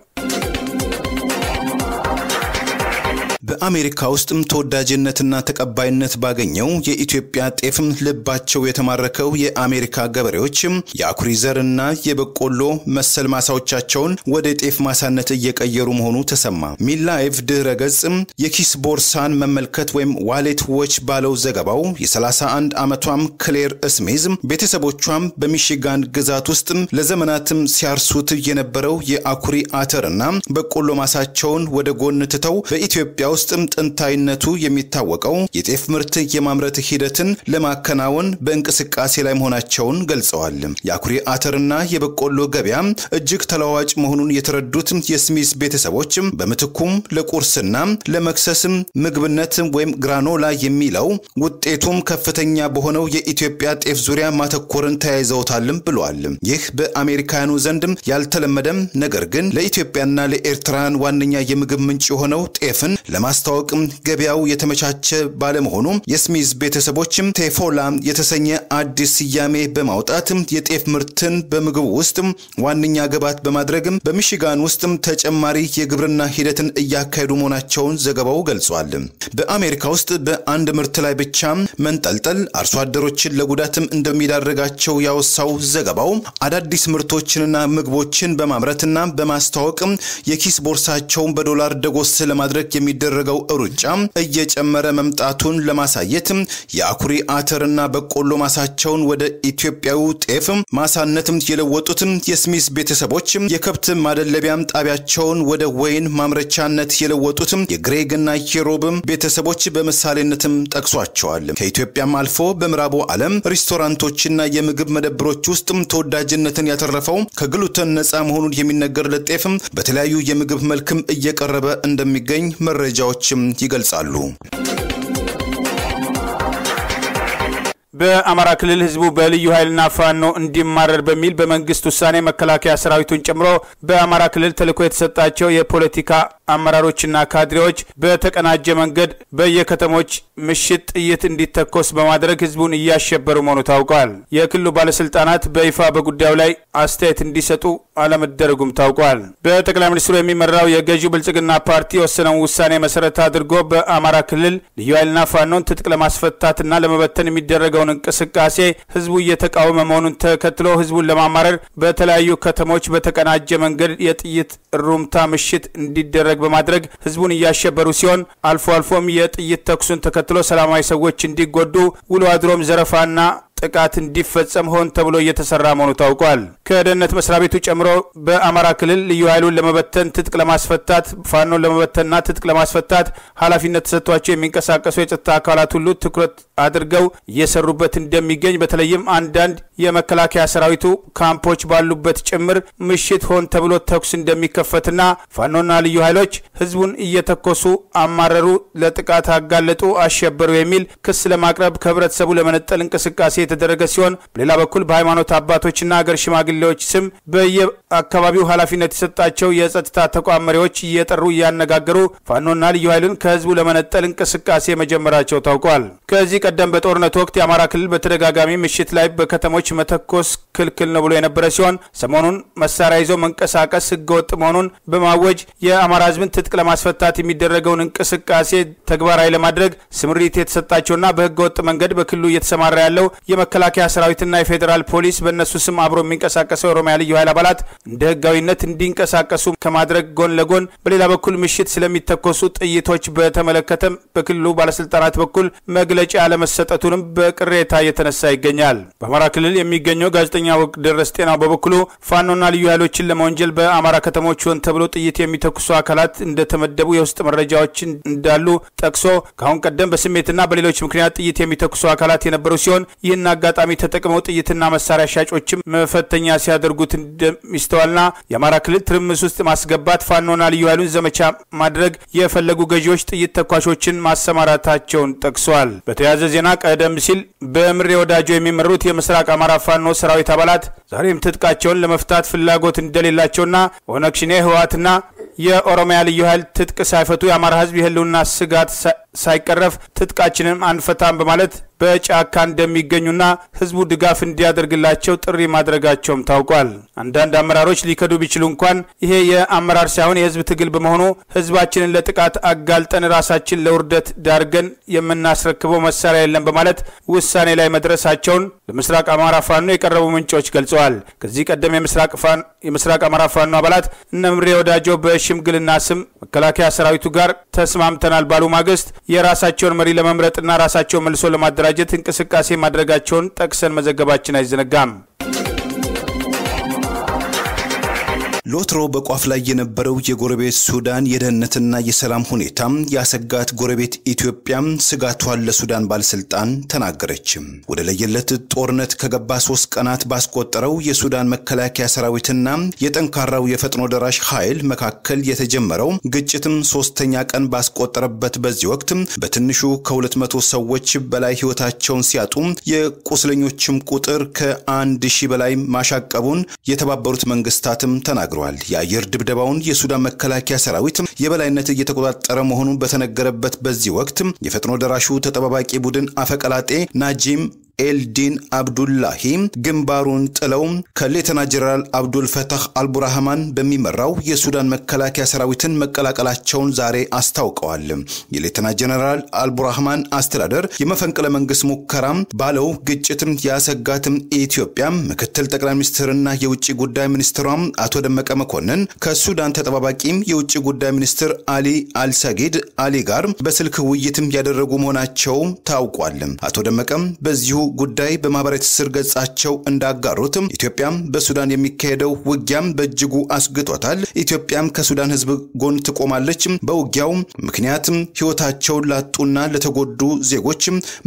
Speaker 2: በአሜሪካ ውስጥም ተወዳጅነትና ተቀባይነት ባገኘው የኢትዮጵያ ጤፍም ልባቸው የተማረከው የአሜሪካ ገበሬዎች የአኩሪ ዘርና የበቆሎ መሰል ማሳዎቻቸውን ወደ ጤፍ ማሳነት እየቀየሩ መሆኑ ተሰማ። ሚላይቭ ድህረ ገጽ የኪስ ቦርሳን መመልከት ወይም ዋሌት ዎች ባለው ዘገባው የ31 ዓመቷም ክሌር እስሜዝ ቤተሰቦቿም በሚሽጋን ግዛት ውስጥ ለዘመናትም ሲያርሱት የነበረው የአኩሪ አተርና በቆሎ ማሳቸውን ወደ ጎን ትተው በኢትዮጵያ ውስጥም ጥንታዊነቱ የሚታወቀው የጤፍ ምርት የማምረት ሂደትን ለማከናወን በእንቅስቃሴ ላይ መሆናቸውን ገልጸዋል። የአኩሪ አተርና የበቆሎ ገበያ እጅግ ተለዋዋጭ መሆኑን የተረዱት የስሚስ ቤተሰቦች በምትኩም ለቁርስና ለመክሰስም ምግብነት ወይም ግራኖላ የሚለው ውጤቱም ከፍተኛ በሆነው የኢትዮጵያ ጤፍ ዙሪያ ማተኮርን ተያይዘውታልም ብለዋል። ይህ በአሜሪካውያኑ ዘንድም ያልተለመደም ነገር ግን ለኢትዮጵያና ለኤርትራን ዋነኛ የምግብ ምንጭ የሆነው ጤፍን ለማ ለማስተዋወቅም ገበያው የተመቻቸ ባለመሆኑ የስሚዝ ቤተሰቦችም ቴፎላ የተሰኘ አዲስ ስያሜ በማውጣት የጤፍ ምርትን በምግቡ ውስጥ ዋነኛ ግብዓት በማድረግም በሚሽጋን ውስጥ ተጨማሪ የግብርና ሂደትን እያካሄዱ መሆናቸውን ዘገባው ገልጿል። በአሜሪካ ውስጥ በአንድ ምርት ላይ ብቻ መንጠልጠል አርሶ አደሮችን ለጉዳትም እንደሚዳረጋቸው ያወሳው ዘገባው አዳዲስ ምርቶችንና ምግቦችን በማምረትና በማስተዋወቅ የኪስ ቦርሳቸውን በዶላር ደጎስ ለማድረግ የሚደረግ የሚደረገው ሩጫ እየጨመረ መምጣቱን ለማሳየት የአኩሪ አተርና በቆሎ ማሳቸውን ወደ ኢትዮጵያዊ ጤፍ ማሳነትም የለወጡት የስሚስ ቤተሰቦች የከብት ማደለቢያም ጣቢያቸውን ወደ ወይን ማምረቻነት የለወጡት የግሬግና የሮብ ቤተሰቦች በምሳሌነትም ጠቅሷቸዋል። ከኢትዮጵያም አልፎ በምዕራቡ ዓለም ሬስቶራንቶችና የምግብ መደብሮች ውስጥ ተወዳጅነትን ያተረፈው ከግሉተን ነፃ መሆኑን የሚነገርለት ጤፍ በተለያዩ የምግብ መልክም እየቀረበ እንደሚገኝ መረጃ መረጃዎችም ይገልጻሉ። በአማራ ክልል ህዝቡ በልዩ
Speaker 1: ኃይልና ፋኖ እንዲማረር በሚል በመንግስት ውሳኔ መከላከያ ሰራዊቱን ጨምሮ በአማራ ክልል ተልዕኮ የተሰጣቸው የፖለቲካ አመራሮችና ካድሬዎች በተቀናጀ መንገድ በየከተሞች ምሽት ጥይት እንዲተኮስ በማድረግ ህዝቡን እያሸበሩ መሆኑ ታውቋል። የክልሉ ባለስልጣናት በይፋ በጉዳዩ ላይ አስተያየት እንዲሰጡ አለመደረጉም ታውቋል። በጠቅላይ ሚኒስትሩ የሚመራው የገዢው ብልጽግና ፓርቲ የወሰነውን ውሳኔ መሰረት አድርጎ በአማራ ክልል ልዩ ኃይልና ፋኖን ትጥቅ ለማስፈታትና ለመበተን የሚደረገውን እንቅስቃሴ ህዝቡ እየተቃወመ መሆኑን ተከትሎ ህዝቡን ለማማረር በተለያዩ ከተሞች በተቀናጀ መንገድ የጥይት ሩምታ ምሽት እንዲደረግ በማድረግ ህዝቡን እያሸበሩ ሲሆን አልፎ አልፎም የጥይት ተኩሱን ተከትሎ ሰላማዊ ሰዎች እንዲጎዱ ውሎ አድሮም ዘረፋና ጥቃት እንዲፈጸም ሆን ተብሎ እየተሰራ መሆኑ ታውቋል። ከደህንነት መስሪያ ቤቱ ጨምሮ በአማራ ክልል ልዩ ኃይሉን ለመበተን ትጥቅ ለማስፈታት ፋኖን ለመበተንና ትጥቅ ለማስፈታት ኃላፊነት ተሰጥቷቸው የሚንቀሳቀሱ የጸጥታ አካላት ሁሉ ትኩረት አድርገው እየሰሩበት እንደሚገኝ በተለይም አንዳንድ የመከላከያ ሰራዊቱ ካምፖች ባሉበት ጭምር ምሽት ሆን ተብሎ ተኩስ እንደሚከፈትና ፋኖና ልዩ ኃይሎች ህዝቡን እየተኮሱ አማረሩ፣ ለጥቃት አጋለጡ፣ አሸበሩ የሚል ክስ ለማቅረብ ከህብረተሰቡ ለመነጠል እንቅስቃሴ የተደረገ ሲሆን በሌላ በኩል በሃይማኖት አባቶችና አገር ሽማግሌዎች ስም በየአካባቢው ኃላፊነት የሰጣቸው የጸጥታ ተቋም መሪዎች እየጠሩ እያነጋገሩ ፋኖና ልዩ ኃይልን ከህዝቡ ለመነጠል እንቅስቃሴ መጀመራቸው ታውቋል። ከዚህ ቀደም በጦርነት ወቅት የአማራ ክልል በተደጋጋሚ ምሽት ላይ በከተሞች መተኮስ ክልክል ነው ብሎ የነበረ ሲሆን ሰሞኑን መሳሪያ ይዞ መንቀሳቀስ ህገወጥ መሆኑን በማወጅ የአማራ ህዝብን ትጥቅ ለማስፈታት የሚደረገውን እንቅስቃሴ ተግባራዊ ለማድረግ ስምሪት የተሰጣቸውና በህገወጥ መንገድ በክልሉ እየተሰማራ ያለው የመከላከያ ሰራዊትና የፌዴራል ፖሊስ በእነሱ ስም አብሮ የሚንቀሳቀሰው የኦሮሚያ ልዩ ኃይል አባላት እንደ ህጋዊነት እንዲንቀሳቀሱ ከማድረግ ጎን ለጎን በሌላ በኩል ምሽት ስለሚተኮሱ ጥይቶች በተመለከተም በክልሉ ባለስልጣናት በኩል መግለጫ አለመሰጠቱንም በቅሬታ እየተነሳ ይገኛል። በአማራ ክልል የሚገኘው ጋዜጠኛ ወግደረስ ጤናው በበኩሉ ፋኖና ልዩ ኃይሎችን ለመወንጀል በአማራ ከተሞች ሆን ተብሎ ጥይት የሚተኩሱ አካላት እንደተመደቡ የውስጥ መረጃዎች እንዳሉ ጠቅሶ ከአሁን ቀደም በስሜትና በሌሎች ምክንያት ጥይት የሚተኩሱ አካላት የነበሩ ሲሆን ይህና አጋጣሚ ተጠቅመው ጥይትና መሳሪያ ሻጮችም መፈተኛ ሲያደርጉት እንደሚስተዋልና የአማራ ክልል ትርምስ ውስጥ ማስገባት ፋኖና ልዩ ኃይሉን ዘመቻ ማድረግ የፈለጉ ገዢዎች ጥይት ተኳሾችን ማሰማራታቸውን ጠቅሷል። በተያያዘ ዜና ቀደም ሲል በምሬ ወዳጆ የሚመሩት የምስራቅ አማራ ፋኖ ሰራዊት አባላት ዛሬም ትጥቃቸውን ለመፍታት ፍላጎት እንደሌላቸውና ኦነግ ሸኔ፣ ህወሓትና የኦሮሚያ ልዩ ኃይል ትጥቅ ሳይፈቱ የአማራ ህዝብ የህልውና ስጋት ሳይቀረፍ ትጥቃችንም አንፈታም በማለት በጫካ እንደሚገኙና ህዝቡ ድጋፍ እንዲያደርግላቸው ጥሪ ማድረጋቸውም ታውቋል። አንዳንድ አመራሮች ሊከዱ ቢችሉ እንኳን ይሄ የአመራር ሳይሆን የህዝብ ትግል በመሆኑ ህዝባችንን ለጥቃት አጋልጠን ራሳችን ለውርደት ዳርገን የምናስረክበው መሳሪያ የለም በማለት ውሳኔ ላይ መድረሳቸውን ለምስራቅ አማራ ፋኖ የቀረቡ ምንጮች ገልጸዋል። ከዚህ ቀደም የምስራቅ አማራ ፋኖ አባላት እነ ምሬ ወዳጆ በሽምግልና ስም መከላከያ ሰራዊቱ ጋር ተስማምተናል ባሉ ማግስት የራሳቸውን መሪ ለመምረጥና ራሳቸውን መልሶ ለማደራጀት እንቅስቃሴ ማድረጋቸውን ጠቅሰን መዘገባችን አይዘነጋም።
Speaker 2: ሎትሮ በቋፍ ላይ የነበረው የጎረቤት ሱዳን የደህንነትና የሰላም ሁኔታ ያሰጋት ጎረቤት ኢትዮጵያ ስጋቷን ለሱዳን ባለስልጣን ተናገረች። ወደ ለየለት ጦርነት ከገባ ሶስት ቀናት ባስቆጠረው የሱዳን መከላከያ ሰራዊትና የጠንካራው የፈጥኖ ደራሽ ኃይል መካከል የተጀመረው ግጭትም ሶስተኛ ቀን ባስቆጠረበት በዚህ ወቅት በትንሹ ከሁለት መቶ ሰዎች በላይ ህይወታቸውን ሲያጡ የቁስለኞችም ቁጥር ከአንድ ሺህ በላይ ማሻቀቡን የተባበሩት መንግስታትም ተናግረዋል። ተናግረዋል። የአየር ድብደባውን የሱዳን መከላከያ ሰራዊት የበላይነት እየተቆጣጠረ መሆኑን በተነገረበት በዚህ ወቅት የፈጥኖ ደራሹ ተጠባባቂ ቡድን አፈቀላጤ ናጂም ኤልዲን አብዱላሂ ግንባሩን ጥለው ከሌተና ጀነራል አብዱልፈታህ አልቡራህማን በሚመራው የሱዳን መከላከያ ሰራዊትን መቀላቀላቸውን ዛሬ አስታውቀዋል። የሌተና ጀነራል አልቡራህማን አስተዳደር የመፈንቅለ መንግስት ሙከራም ባለው ግጭትም ያሰጋትም ኢትዮጵያ ምክትል ጠቅላይ ሚኒስትርና የውጭ ጉዳይ ሚኒስትሯም አቶ ደመቀ መኮንን ከሱዳን ተጠባባቂም የውጭ ጉዳይ ሚኒስትር አሊ አልሰጊድ አሊ ጋር በስልክ ውይይትም ያደረጉ መሆናቸው ታውቋል። አቶ ደመቀም በዚሁ ጉዳይ በማህበራዊ ትስስር ገጻቸው እንዳጋሩትም ኢትዮጵያም በሱዳን የሚካሄደው ውጊያም በእጅጉ አስግቶታል። ኢትዮጵያም ከሱዳን ህዝብ ጎን ትቆማለች። በውጊያው ምክንያትም ህይወታቸውን ላጡና ለተጎዱ ዜጎች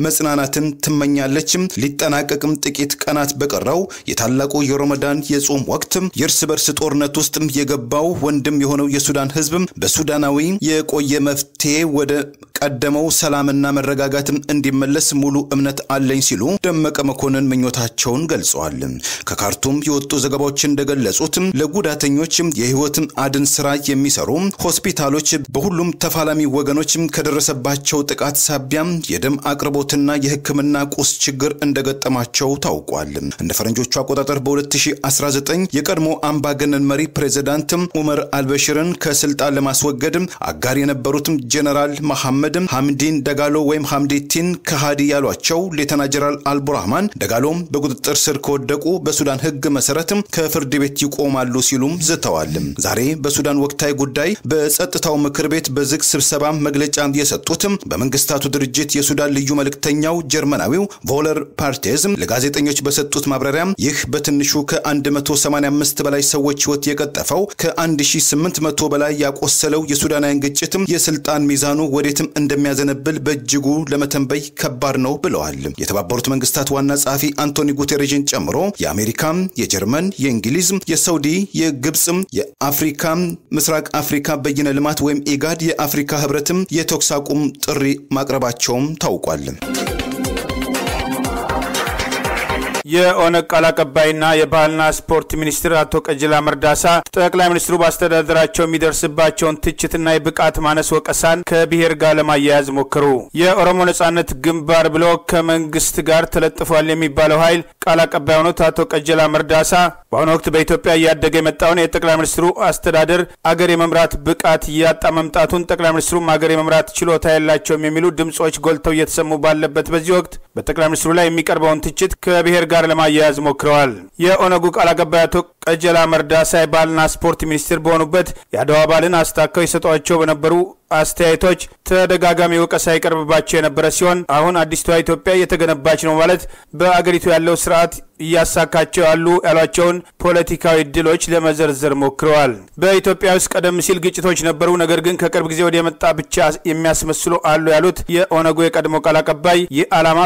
Speaker 2: መጽናናትን ትመኛለች። ሊጠናቀቅም ጥቂት ቀናት በቀረው የታላቁ የሮመዳን የጾም ወቅት የእርስ በርስ ጦርነት ውስጥ የገባው ወንድም የሆነው የሱዳን ህዝብ በሱዳናዊ የቆየ መፍትሄ ወደ ቀደመው ሰላምና መረጋጋት እንዲመለስ ሙሉ እምነት አለኝ ሲሉ ደመቀ መኮንን ምኞታቸውን ገልጸዋል። ከካርቱም የወጡ ዘገባዎች እንደገለጹት ለጉዳተኞች የህይወት አድን ስራ የሚሰሩ ሆስፒታሎች በሁሉም ተፋላሚ ወገኖች ከደረሰባቸው ጥቃት ሳቢያ የደም አቅርቦትና የህክምና ቁስ ችግር እንደገጠማቸው ታውቋል። እንደ ፈረንጆቹ አቆጣጠር በ2019 የቀድሞ አምባገነን መሪ ፕሬዚዳንት ኡመር አልበሽርን ከስልጣን ለማስወገድ አጋር የነበሩት ጀነራል መሐመድ ሐምዲን ደጋሎ ወይም ሐምዲቲን ከሃዲ ያሏቸው ሌተና ጀነራል ጀነራል አልቡራህማን ደጋሎም በቁጥጥር ስር ከወደቁ በሱዳን ህግ መሰረትም ከፍርድ ቤት ይቆማሉ ሲሉም ዝተዋል። ዛሬ በሱዳን ወቅታዊ ጉዳይ በጸጥታው ምክር ቤት በዝግ ስብሰባ መግለጫ የሰጡትም በመንግስታቱ ድርጅት የሱዳን ልዩ መልእክተኛው ጀርመናዊው ቮለር ፓርቴዝም ለጋዜጠኞች በሰጡት ማብራሪያ ይህ በትንሹ ከ185 በላይ ሰዎች ህይወት የቀጠፈው ከ1800 በላይ ያቆሰለው የሱዳናውያን ግጭትም የስልጣን ሚዛኑ ወዴትም እንደሚያዘነብል በእጅጉ ለመተንበይ ከባድ ነው ብለዋል። የተባበሩት የተባበሩት መንግስታት ዋና ጸሐፊ አንቶኒ ጉቴሬዥን ጨምሮ የአሜሪካ፣ የጀርመን፣ የእንግሊዝ፣ የሳውዲ፣ የግብፅም፣ የአፍሪካ ምስራቅ አፍሪካ በይነ ልማት ወይም ኢጋድ፣ የአፍሪካ ህብረትም የተኩስ አቁም ጥሪ ማቅረባቸውም ታውቋል። የኦነግ
Speaker 1: ቃል አቀባይና የባህልና ስፖርት ሚኒስትር አቶ ቀጅላ መርዳሳ ጠቅላይ ሚኒስትሩ በአስተዳደራቸው የሚደርስባቸውን ትችትና የብቃት ማነስ ወቀሳን ከብሔር ጋር ለማያያዝ ሞክሩ። የኦሮሞ ነጻነት ግንባር ብሎ ከመንግስት ጋር ተለጥፏል የሚባለው ኃይል ቃል አቀባይ የሆኑት አቶ ቀጀላ መርዳሳ በአሁኑ ወቅት በኢትዮጵያ እያደገ የመጣውን የጠቅላይ ሚኒስትሩ አስተዳደር አገር የመምራት ብቃት እያጣ መምጣቱን ጠቅላይ ሚኒስትሩም አገር የመምራት ችሎታ የላቸውም የሚሉ ድምጾች ጎልተው እየተሰሙ ባለበት በዚህ ወቅት በጠቅላይ ሚኒስትሩ ላይ የሚቀርበውን ትችት ከብሔር ጋር ጋር ለማያያዝ ሞክረዋል። የኦነጉ ቃል አቀባይ አቶ ቀጀላ መርዳሳ የባህልና ስፖርት ሚኒስትር በሆኑበት የአድዋ በዓልን አስታከው የሰጧቸው በነበሩ አስተያየቶች ተደጋጋሚ ወቀሳ ይቀርብባቸው የነበረ ሲሆን አሁን አዲስቷ ኢትዮጵያ እየተገነባች ነው ማለት በአገሪቱ ያለው ስርዓት እያሳካቸው ያሉ ያሏቸውን ፖለቲካዊ እድሎች ለመዘርዘር ሞክረዋል። በኢትዮጵያ ውስጥ ቀደም ሲል ግጭቶች ነበሩ፣ ነገር ግን ከቅርብ ጊዜ ወደ የመጣ ብቻ የሚያስመስሉ አሉ ያሉት የኦነጉ የቀድሞ ቃል አቀባይ ይህ ዓላማ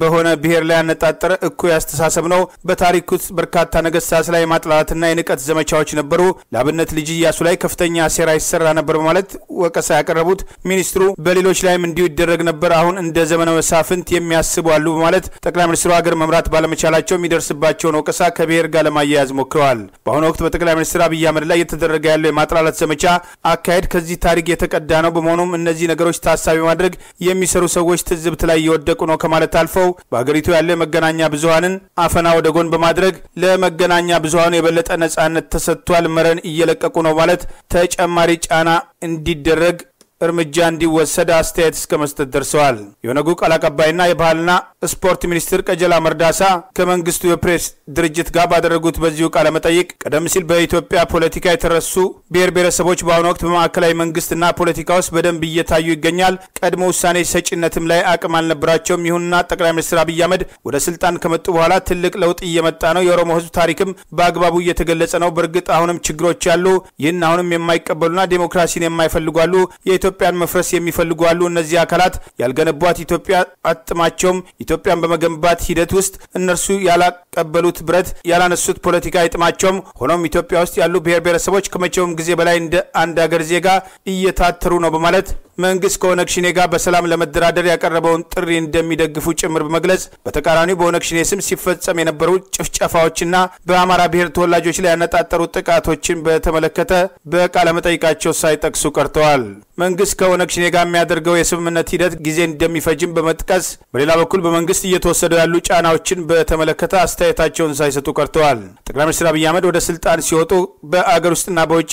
Speaker 1: በሆነ ብሔር ላይ ያነጣጠረ እኩይ አስተሳሰብ ነው። በታሪክ ውስጥ በርካታ ነገስታት ላይ ማጥላላትና የንቀት ዘመቻዎች ነበሩ። ለአብነት ልጅ እያሱ ላይ ከፍተኛ ሴራ ይሰራ ነበር በማለት ወቀሳ ያቀር ያቀረቡት ሚኒስትሩ በሌሎች ላይም እንዲሁ ይደረግ ነበር፣ አሁን እንደ ዘመነ መሳፍንት የሚያስቡ አሉ በማለት ጠቅላይ ሚኒስትሩ ሀገር መምራት ባለመቻላቸው የሚደርስባቸውን ወቀሳ ከብሔር ጋር ለማያያዝ ሞክረዋል። በአሁኑ ወቅት በጠቅላይ ሚኒስትር አብይ አህመድ ላይ እየተደረገ ያለው የማጥላላት ዘመቻ አካሄድ ከዚህ ታሪክ የተቀዳ ነው። በመሆኑም እነዚህ ነገሮች ታሳቢ ማድረግ የሚሰሩ ሰዎች ትዝብት ላይ እየወደቁ ነው ከማለት አልፈው በሀገሪቱ ያለ መገናኛ ብዙሀንን አፈና ወደ ጎን በማድረግ ለመገናኛ ብዙሀኑ የበለጠ ነጻነት ተሰጥቷል፣ መረን እየለቀቁ ነው ማለት ተጨማሪ ጫና እንዲደረግ እርምጃ እንዲወሰድ አስተያየት እስከ መስጠት ደርሰዋል። የኦነጉ ቃል አቀባይና የባህልና ስፖርት ሚኒስትር ቀጀላ መርዳሳ ከመንግስቱ የፕሬስ ድርጅት ጋር ባደረጉት በዚሁ ቃለ መጠይቅ ቀደም ሲል በኢትዮጵያ ፖለቲካ የተረሱ ብሔር ብሔረሰቦች በአሁኑ ወቅት በማዕከላዊ መንግስትና ፖለቲካ ውስጥ በደንብ እየታዩ ይገኛል። ቀድሞ ውሳኔ ሰጪነትም ላይ አቅም አልነበራቸውም። ይሁንና ጠቅላይ ሚኒስትር አብይ አህመድ ወደ ስልጣን ከመጡ በኋላ ትልቅ ለውጥ እየመጣ ነው። የኦሮሞ ህዝብ ታሪክም በአግባቡ እየተገለጸ ነው። በእርግጥ አሁንም ችግሮች ያሉ፣ ይህን አሁንም የማይቀበሉና ዴሞክራሲን የማይፈልጓሉ የኢትዮጵያን መፍረስ የሚፈልጉ አሉ። እነዚህ አካላት ያልገነቧት ኢትዮጵያ አጥማቸውም ኢትዮጵያን በመገንባት ሂደት ውስጥ እነርሱ ያላቀበሉት ብረት ያላነሱት ፖለቲካ አይጥማቸውም። ሆኖም ኢትዮጵያ ውስጥ ያሉ ብሔር ብሔረሰቦች ከመቼውም ጊዜ በላይ እንደ አንድ አገር ዜጋ እየታተሩ ነው በማለት መንግስት ከኦነግ ሽኔ ጋር በሰላም ለመደራደር ያቀረበውን ጥሪ እንደሚደግፉ ጭምር በመግለጽ በተቃራኒው በኦነግ ሽኔ ስም ሲፈጸም የነበሩ ጭፍጨፋዎችና በአማራ ብሔር ተወላጆች ላይ ያነጣጠሩ ጥቃቶችን በተመለከተ በቃለመጠይቃቸው ሳይጠቅሱ ቀርተዋል። መንግስት ከኦነግ ሽኔ ጋር የሚያደርገው የስምምነት ሂደት ጊዜ እንደሚፈጅም በመጥቀስ በሌላ በኩል በመንግስት እየተወሰዱ ያሉ ጫናዎችን በተመለከተ አስተያየታቸውን ሳይሰጡ ቀርተዋል። ጠቅላይ ሚኒስትር አብይ አህመድ ወደ ስልጣን ሲወጡ በአገር ውስጥና በውጭ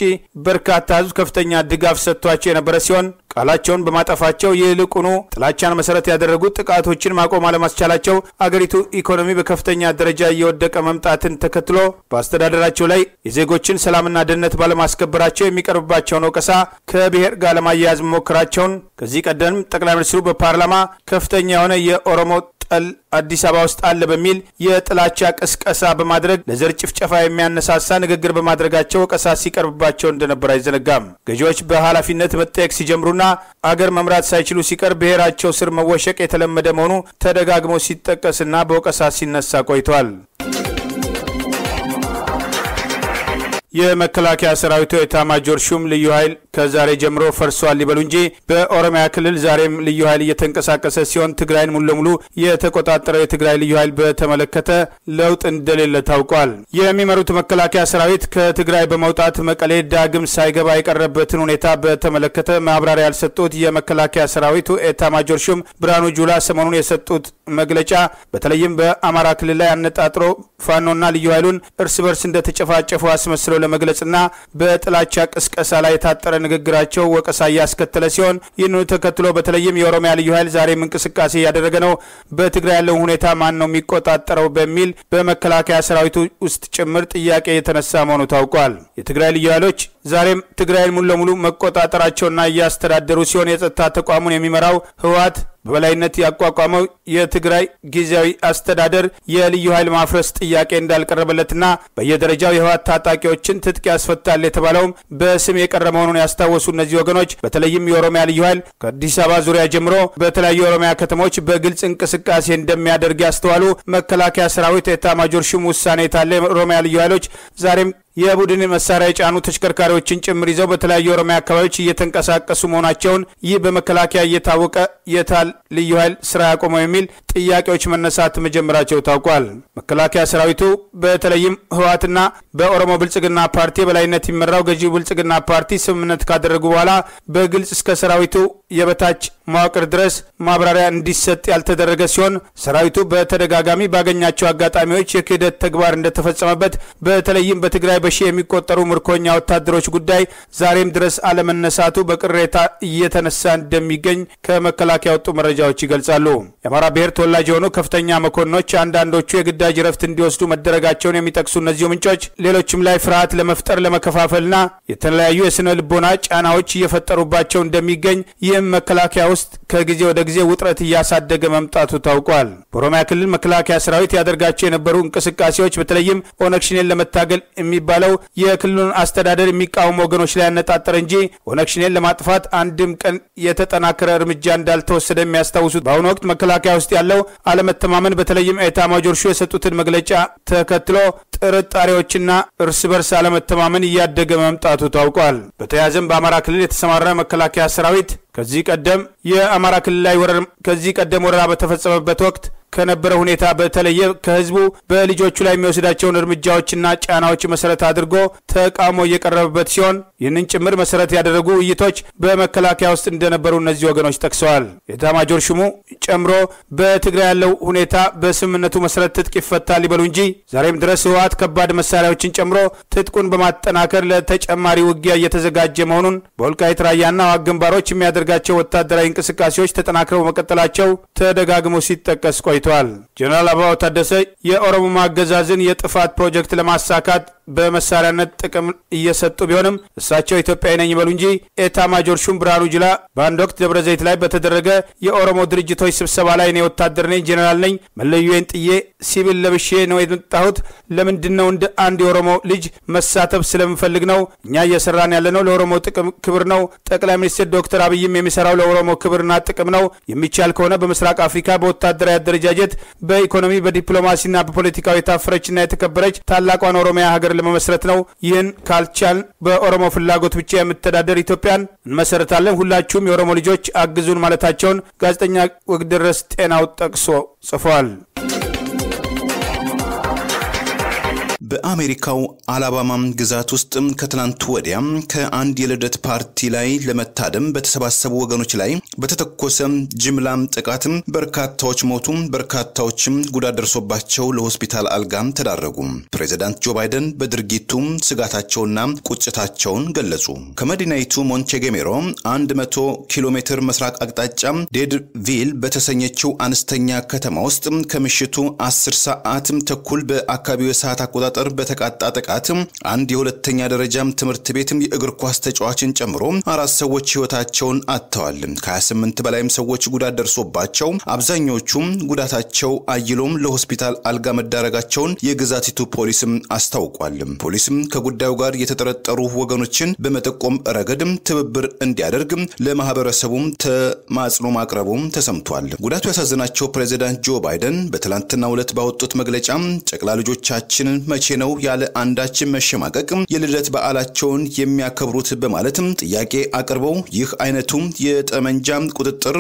Speaker 1: በርካታ ህዝብ ከፍተኛ ድጋፍ ሰጥቷቸው የነበረ ሲሆን ቃላቸውን በማጠፋቸው ይልቁኑ ጥላቻን መሰረት ያደረጉት ጥቃቶችን ማቆም አለማስቻላቸው አገሪቱ ኢኮኖሚ በከፍተኛ ደረጃ እየወደቀ መምጣትን ተከትሎ በአስተዳደራቸው ላይ የዜጎችን ሰላምና ደህንነት ባለማስከበራቸው የሚቀርብባቸውን ወቀሳ ከብሔር ጋር ለማያያዝ መሞከራቸውን ከዚህ ቀደም ጠቅላይ ሚኒስትሩ በፓርላማ ከፍተኛ የሆነ የኦሮሞ መስቀል አዲስ አበባ ውስጥ አለ በሚል የጥላቻ ቅስቀሳ በማድረግ ለዘር ጭፍጨፋ የሚያነሳሳ ንግግር በማድረጋቸው ወቀሳ ሲቀርብባቸው እንደነበር አይዘነጋም። ገዢዎች በኃላፊነት መጠየቅ ሲጀምሩና አገር መምራት ሳይችሉ ሲቀር ብሔራቸው ስር መወሸቅ የተለመደ መሆኑ ተደጋግሞ ሲጠቀስና በወቀሳ ሲነሳ ቆይቷል። የመከላከያ ሰራዊቱ ኤታማጆር ሹም ልዩ ኃይል ከዛሬ ጀምሮ ፈርሷል ሊበሉ እንጂ በኦሮሚያ ክልል ዛሬም ልዩ ኃይል እየተንቀሳቀሰ ሲሆን ትግራይን ሙሉ ለሙሉ የተቆጣጠረው የትግራይ ልዩ ኃይል በተመለከተ ለውጥ እንደሌለ ታውቋል። የሚመሩት መከላከያ ሰራዊት ከትግራይ በመውጣት መቀሌ ዳግም ሳይገባ የቀረበትን ሁኔታ በተመለከተ ማብራሪያ ያልሰጡት የመከላከያ ሰራዊቱ ኤታማጆር ሹም ብርሃኑ ጁላ ሰሞኑን የሰጡት መግለጫ በተለይም በአማራ ክልል ላይ አነጣጥሮ ፋኖና ልዩ ኃይሉን እርስ በርስ እንደተጨፋጨፉ አስመስሎ ለመግለጽና በጥላቻ ቅስቀሳ ላይ የታጠረ ንግግራቸው ወቀሳ እያስከተለ ሲሆን ይህንኑ ተከትሎ በተለይም የኦሮሚያ ልዩ ኃይል ዛሬም እንቅስቃሴ እያደረገ ነው። በትግራይ ያለውን ሁኔታ ማን ነው የሚቆጣጠረው በሚል በመከላከያ ሰራዊቱ ውስጥ ጭምር ጥያቄ የተነሳ መሆኑ ታውቋል። የትግራይ ልዩ ኃይሎች ዛሬም ትግራይን ሙሉ ለሙሉ መቆጣጠራቸውና እያስተዳደሩ ሲሆን የጸጥታ ተቋሙን የሚመራው ህወሓት በበላይነት ያቋቋመው የትግራይ ጊዜያዊ አስተዳደር የልዩ ኃይል ማፍረስ ጥያቄ እንዳልቀረበለትና በየደረጃው የህወሓት ታጣቂዎችን ትጥቅ ያስፈታል የተባለውም በስም የቀረ መሆኑን ያስታወሱ እነዚህ ወገኖች በተለይም የኦሮሚያ ልዩ ኃይል ከአዲስ አበባ ዙሪያ ጀምሮ በተለያዩ የኦሮሚያ ከተሞች በግልጽ እንቅስቃሴ እንደሚያደርግ ያስተዋሉ መከላከያ ሰራዊት ኤታማጆር ሹም ውሳኔ የታለ የኦሮሚያ ልዩ ኃይሎች ዛሬም የቡድን መሳሪያ የጫኑ ተሽከርካሪዎችን ጭምር ይዘው በተለያዩ ኦሮሚያ አካባቢዎች እየተንቀሳቀሱ መሆናቸውን ይህ በመከላከያ እየታወቀ የታል ልዩ ኃይል ስራ ያቆመው የሚል ጥያቄዎች መነሳት መጀመራቸው ታውቋል። መከላከያ ሰራዊቱ በተለይም ህወሓትና በኦሮሞ ብልጽግና ፓርቲ የበላይነት የሚመራው ገዢው ብልጽግና ፓርቲ ስምምነት ካደረጉ በኋላ በግልጽ እስከ ሰራዊቱ የበታች መዋቅር ድረስ ማብራሪያ እንዲሰጥ ያልተደረገ ሲሆን ሰራዊቱ በተደጋጋሚ ባገኛቸው አጋጣሚዎች የክህደት ተግባር እንደተፈጸመበት በተለይም በትግራይ በሺህ የሚቆጠሩ ምርኮኛ ወታደሮች ጉዳይ ዛሬም ድረስ አለመነሳቱ በቅሬታ እየተነሳ እንደሚገኝ ከመከላከያ ወጡ መረጃዎች ይገልጻሉ። የአማራ ብሔር ተወላጅ የሆኑ ከፍተኛ መኮንኖች አንዳንዶቹ የግዳጅ ረፍት እንዲወስዱ መደረጋቸውን የሚጠቅሱ እነዚሁ ምንጮች ሌሎችም ላይ ፍርሃት ለመፍጠር ለመከፋፈልና የተለያዩ የስነ ልቦና ጫናዎች እየፈጠሩባቸው እንደሚገኝ ይህም መከላከያ ውስጥ ከጊዜ ወደ ጊዜ ውጥረት እያሳደገ መምጣቱ ታውቋል። በኦሮሚያ ክልል መከላከያ ሰራዊት ያደርጋቸው የነበሩ እንቅስቃሴዎች በተለይም ኦነግ ሸኔን ለመታገል የሚባ የሚባለው የክልሉን አስተዳደር የሚቃወሙ ወገኖች ላይ ያነጣጠረ እንጂ ኦነግ ሸኔን ለማጥፋት አንድም ቀን የተጠናከረ እርምጃ እንዳልተወሰደ የሚያስታውሱት በአሁኑ ወቅት መከላከያ ውስጥ ያለው አለመተማመን በተለይም ኤታማዦር የሰጡትን መግለጫ ተከትሎ ጥርጣሬዎችና እርስ በርስ አለመተማመን እያደገ መምጣቱ ታውቋል። በተያያዘም በአማራ ክልል የተሰማራ መከላከያ ሰራዊት ከዚህ ቀደም የአማራ ክልል ላይ ከዚህ ቀደም ወረራ በተፈጸመበት ወቅት ከነበረ ሁኔታ በተለየ ከህዝቡ በልጆቹ ላይ የሚወስዳቸውን እርምጃዎችና ጫናዎች መሰረት አድርጎ ተቃውሞ እየቀረበበት ሲሆን ይህንን ጭምር መሰረት ያደረጉ ውይይቶች በመከላከያ ውስጥ እንደነበሩ እነዚህ ወገኖች ጠቅሰዋል። የታማጆር ሹሙ ጨምሮ በትግራይ ያለው ሁኔታ በስምምነቱ መሰረት ትጥቅ ይፈታል ይበሉ እንጂ ዛሬም ድረስ ህወሓት ከባድ መሳሪያዎችን ጨምሮ ትጥቁን በማጠናከር ለተጨማሪ ውጊያ እየተዘጋጀ መሆኑን በወልቃይት ራያና ዋግ ግንባሮች የሚያደርጋቸው ወታደራዊ እንቅስቃሴዎች ተጠናክረው መቀጠላቸው ተደጋግሞ ሲጠቀስ ቆይ ቆይቷል። ጀነራል አበባው ታደሰ የኦሮሞ አገዛዝን የጥፋት ፕሮጀክት ለማሳካት በመሳሪያነት ጥቅም እየሰጡ ቢሆንም እሳቸው ኢትዮጵያዊ ነኝ ይበሉ እንጂ ኤታ ማጆር ሹም ብርሃኑ ጁላ በአንድ ወቅት ደብረ ዘይት ላይ በተደረገ የኦሮሞ ድርጅቶች ስብሰባ ላይ እኔ ወታደር ነኝ፣ ጄኔራል ነኝ፣ መለዮዬን ጥዬ ሲቪል ለብሼ ነው የመጣሁት። ለምንድን ነው እንደ አንድ የኦሮሞ ልጅ መሳተፍ ስለምፈልግ ነው። እኛ እየሰራን ያለነው ለኦሮሞ ጥቅም ክብር ነው። ጠቅላይ ሚኒስትር ዶክተር አብይም የሚሰራው ለኦሮሞ ክብርና ጥቅም ነው። የሚቻል ከሆነ በምስራቅ አፍሪካ በወታደራዊ አደረጃጀት፣ በኢኮኖሚ፣ በዲፕሎማሲና በፖለቲካዊ የታፈረችና የተከበረች ታላቋን ኦሮሚያ ሀገር ለመመስረት ነው። ይህን ካልቻልን በኦሮሞ ፍላጎት ብቻ የምተዳደር ኢትዮጵያን እንመሰረታለን፣ ሁላችሁም የኦሮሞ ልጆች አግዙን ማለታቸውን ጋዜጠኛ
Speaker 2: ወግደረስ ጤናው ጠቅሶ ጽፏል። በአሜሪካው አላባማ ግዛት ውስጥ ከትናንት ወዲያ ከአንድ የልደት ፓርቲ ላይ ለመታደም በተሰባሰቡ ወገኖች ላይ በተተኮሰ ጅምላም ጥቃት በርካታዎች ሞቱ፣ በርካታዎችም ጉዳት ደርሶባቸው ለሆስፒታል አልጋም ተዳረጉ። ፕሬዚዳንት ጆ ባይደን በድርጊቱም ስጋታቸውና ቁጭታቸውን ገለጹ። ከመዲናይቱ ሞንቴጌሜሮ 100 ኪሎ ሜትር ምስራቅ አቅጣጫ ዴድቪል በተሰኘችው አነስተኛ ከተማ ውስጥ ከምሽቱ 10 ሰዓት ተኩል በአካባቢው የሰዓት አቆጣጠር በመፍጠር በተቃጣ ጥቃትም አንድ የሁለተኛ ደረጃም ትምህርት ቤትም የእግር ኳስ ተጫዋችን ጨምሮ አራት ሰዎች ህይወታቸውን አጥተዋል። ከ28 በላይም ሰዎች ጉዳት ደርሶባቸው አብዛኞቹም ጉዳታቸው አይሎም ለሆስፒታል አልጋ መዳረጋቸውን የግዛቲቱ ፖሊስም አስታውቋል። ፖሊስም ከጉዳዩ ጋር የተጠረጠሩ ወገኖችን በመጠቆም ረገድም ትብብር እንዲያደርግ ለማህበረሰቡም ተማጽኖ ማቅረቡም ተሰምቷል። ጉዳቱ ያሳዘናቸው ፕሬዚዳንት ጆ ባይደን በትላንትና ዕለት ባወጡት መግለጫ ጨቅላ ልጆቻችንን መቼ መብታቼ ነው ያለ አንዳችን መሸማቀቅ የልደት በዓላቸውን የሚያከብሩት በማለትም ጥያቄ አቅርበው ይህ አይነቱም የጠመንጃ ቁጥጥር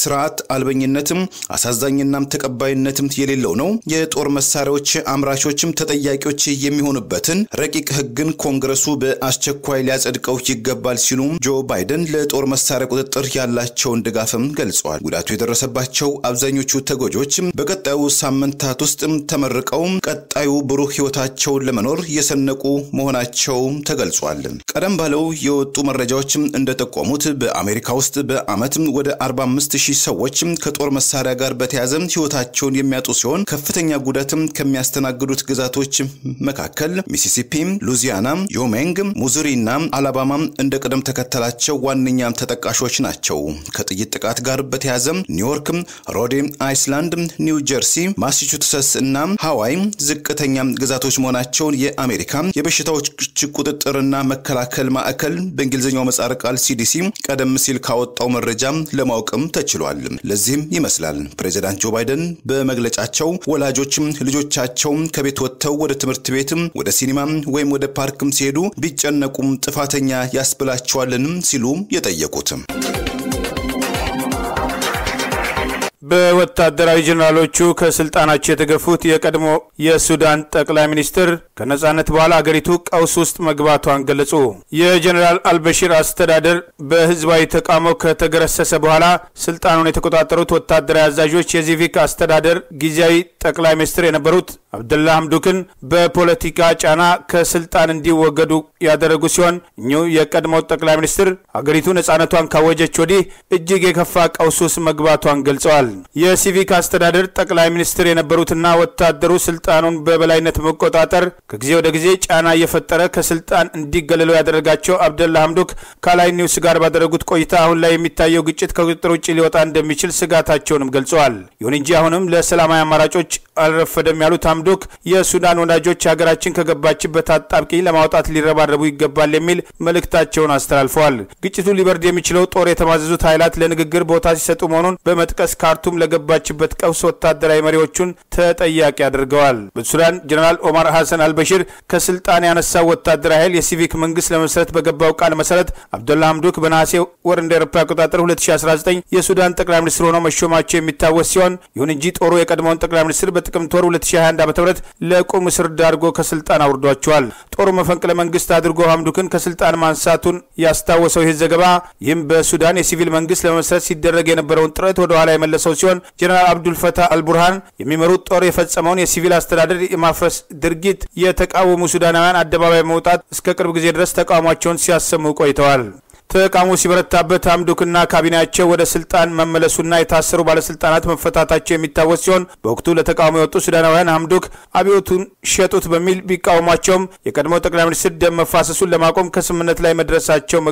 Speaker 2: ስርዓት አልበኝነትም አሳዛኝናም ተቀባይነትም የሌለው ነው። የጦር መሳሪያዎች አምራቾችም ተጠያቂዎች የሚሆኑበትን ረቂቅ ህግን ኮንግረሱ በአስቸኳይ ሊያጸድቀው ይገባል ሲሉም ጆ ባይደን ለጦር መሳሪያ ቁጥጥር ያላቸውን ድጋፍም ገልጸዋል። ጉዳቱ የደረሰባቸው አብዛኞቹ ተጎጂዎች በቀጣዩ ሳምንታት ውስጥ ተመርቀው ቀጣዩ ብሩህ ህይወታቸው ህይወታቸውን ለመኖር እየሰነቁ መሆናቸውም ተገልጿል። ቀደም ባለው የወጡ መረጃዎችም እንደጠቆሙት በአሜሪካ ውስጥ በአመት ወደ 45 ሺህ ሰዎች ከጦር መሳሪያ ጋር በተያያዘ ህይወታቸውን የሚያጡ ሲሆን ከፍተኛ ጉዳትም ከሚያስተናግዱት ግዛቶች መካከል ሚሲሲፒ፣ ሉዚያና፣ ዮሜንግ፣ እና አላባማ እንደ ቅደም ተከተላቸው ዋነኛም ተጠቃሾች ናቸው። ከጥይት ጥቃት ጋር በተያያዘ ኒውዮርክ፣ ሮዴ አይስላንድ፣ ኒው ጀርሲ፣ ማሳቹሴትስ እና ሃዋይ ዝቅተኛ ግዛቶች መሆናቸውን የአሜሪካ የበሽታዎች ቁጥጥርና መከላከል ማዕከል በእንግሊዝኛው ምህጻረ ቃል ሲዲሲ ቀደም ሲል ካወጣው መረጃ ለማወቅም ተችሏል። ለዚህም ይመስላል ፕሬዚዳንት ጆ ባይደን በመግለጫቸው ወላጆችም ልጆቻቸው ከቤት ወጥተው ወደ ትምህርት ቤትም ወደ ሲኒማ ወይም ወደ ፓርክም ሲሄዱ ቢጨነቁም ጥፋተኛ ያስብላቸዋልንም ሲሉ የጠየቁት።
Speaker 1: በወታደራዊ ጀኔራሎቹ ከስልጣናቸው የተገፉት የቀድሞ የሱዳን ጠቅላይ ሚኒስትር ከነጻነት በኋላ አገሪቱ ቀውስ ውስጥ መግባቷን ገለጹ። የጀኔራል አልበሺር አስተዳደር በህዝባዊ ተቃውሞ ከተገረሰሰ በኋላ ስልጣኑን የተቆጣጠሩት ወታደራዊ አዛዦች የዚቪክ አስተዳደር ጊዜያዊ ጠቅላይ ሚኒስትር የነበሩት አብደላ ሐምዱክን በፖለቲካ ጫና ከስልጣን እንዲወገዱ ያደረጉ ሲሆን እኚሁ የቀድሞው ጠቅላይ ሚኒስትር አገሪቱ ነጻነቷን ካወጀች ወዲህ እጅግ የከፋ ቀውስ ውስጥ መግባቷን ገልጸዋል። የሲቪክ አስተዳደር ጠቅላይ ሚኒስትር የነበሩትና ወታደሩ ስልጣኑን በበላይነት መቆጣጠር ከጊዜ ወደ ጊዜ ጫና እየፈጠረ ከስልጣን እንዲገለለው ያደረጋቸው አብደላ ሀምዱክ ከላይ ኒውስ ጋር ባደረጉት ቆይታ አሁን ላይ የሚታየው ግጭት ከቁጥጥር ውጭ ሊወጣ እንደሚችል ስጋታቸውንም ገልጸዋል። ይሁን እንጂ አሁንም ለሰላማዊ አማራጮች አልረፈደም ያሉት ሀምዱክ የሱዳን ወዳጆች ሀገራችን ከገባችበት አጣብቂኝ ለማውጣት ሊረባ ሊቀራረቡ ይገባል የሚል መልእክታቸውን አስተላልፈዋል። ግጭቱ ሊበርድ የሚችለው ጦር የተማዘዙት ኃይላት ለንግግር ቦታ ሲሰጡ መሆኑን በመጥቀስ ካርቱም ለገባችበት ቀውስ ወታደራዊ መሪዎቹን ተጠያቂ አድርገዋል። በሱዳን ጀነራል ኦማር ሐሰን አልበሽር ከስልጣን ያነሳው ወታደራዊ ኃይል የሲቪክ መንግስት ለመመስረት በገባው ቃል መሰረት አብደላ አምዱክ በነሐሴ ወር እንደ ኤሮፓ አቆጣጠር 2019 የሱዳን ጠቅላይ ሚኒስትር ሆነው መሾማቸው የሚታወስ ሲሆን ይሁን እንጂ ጦሩ የቀድሞውን ጠቅላይ ሚኒስትር በጥቅምት ወር 2021 ዓ ም ለቁም እስር ዳርጎ ከስልጣን አውርዷቸዋል። ጦሩ መፈንቅለ መንግስት አድርጎ ሀምዱክን ከስልጣን ማንሳቱን ያስታወሰው ይህ ዘገባ ይህም በሱዳን የሲቪል መንግስት ለመመስረት ሲደረግ የነበረውን ጥረት ወደ ኋላ የመለሰው ሲሆን ጀነራል አብዱልፈታህ አልቡርሃን የሚመሩት ጦር የፈጸመውን የሲቪል አስተዳደር የማፍረስ ድርጊት የተቃወሙ ሱዳናውያን አደባባይ መውጣት እስከ ቅርብ ጊዜ ድረስ ተቃውሟቸውን ሲያሰሙ ቆይተዋል። ተቃውሞ ሲበረታበት አምዱክና ካቢኔያቸው ወደ ስልጣን መመለሱና የታሰሩ ባለስልጣናት መፈታታቸው የሚታወስ ሲሆን በወቅቱ ለተቃውሞ የወጡ ሱዳናውያን አምዱክ አብዮቱን ሸጡት በሚል ቢቃወሟቸውም የቀድሞው ጠቅላይ ሚኒስትር ደም መፋሰሱን ለማቆም ከስምምነት ላይ መድረሳቸው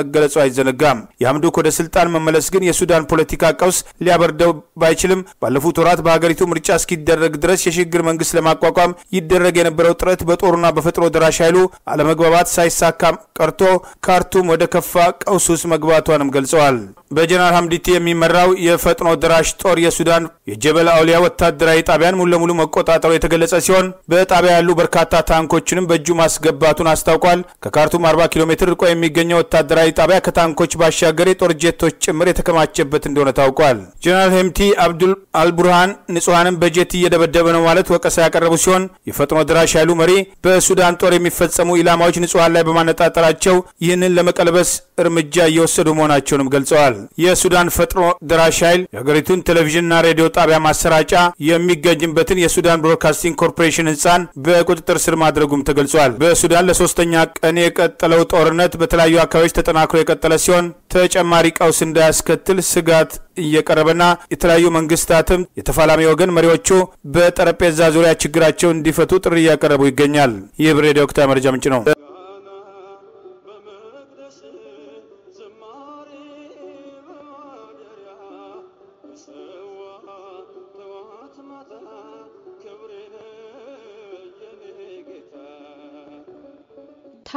Speaker 1: መገለጹ አይዘነጋም። የአምዱክ ወደ ስልጣን መመለስ ግን የሱዳን ፖለቲካ ቀውስ ሊያበርደው ባይችልም ባለፉት ወራት በሀገሪቱ ምርጫ እስኪደረግ ድረስ የሽግግር መንግስት ለማቋቋም ይደረግ የነበረው ጥረት በጦሩና በፈጥኖ ደራሽ ኃይሉ አለመግባባት ሳይሳካም ቀርቶ ካርቱም ወደ ከፍ ከፋ ቀውስ ውስጥ መግባቷንም ገልጸዋል። በጀነራል ሀምዲቲ የሚመራው የፈጥኖ ድራሽ ጦር የሱዳን የጀበል አውሊያ ወታደራዊ ጣቢያን ሙሉ ለሙሉ መቆጣጠሩ የተገለጸ ሲሆን በጣቢያ ያሉ በርካታ ታንኮችንም በእጁ ማስገባቱን አስታውቋል። ከካርቱም 40 ኪሎ ሜትር ርቆ የሚገኘው ወታደራዊ ጣቢያ ከታንኮች ባሻገር የጦር ጄቶች ጭምር የተከማቸበት እንደሆነ ታውቋል። ጀነራል ሄምቲ አብዱል አልቡርሃን ንጹሐንም በጄት እየደበደበ ነው ማለት ወቀሳ ያቀረቡ ሲሆን የፈጥኖ ድራሽ ያሉ መሪ በሱዳን ጦር የሚፈጸሙ ኢላማዎች ንጹሐን ላይ በማነጣጠራቸው ይህንን ለመቀልበስ እርምጃ እየወሰዱ መሆናቸውንም ገልጸዋል። ገልጿል። የሱዳን ፈጥኖ ደራሽ ኃይል የሀገሪቱን ቴሌቪዥንና ሬዲዮ ጣቢያ ማሰራጫ የሚገኝበትን የሱዳን ብሮድካስቲንግ ኮርፖሬሽን ህንፃን በቁጥጥር ስር ማድረጉም ተገልጿል። በሱዳን ለሶስተኛ ቀን የቀጠለው ጦርነት በተለያዩ አካባቢዎች ተጠናክሮ የቀጠለ ሲሆን ተጨማሪ ቀውስ እንዳያስከትል ስጋት እየቀረበና የተለያዩ መንግስታትም የተፋላሚ ወገን መሪዎቹ በጠረጴዛ ዙሪያ ችግራቸውን እንዲፈቱ ጥሪ እያቀረቡ ይገኛል። ይህ ብሬዲዮ ወቅታዊ መረጃ ምንጭ ነው።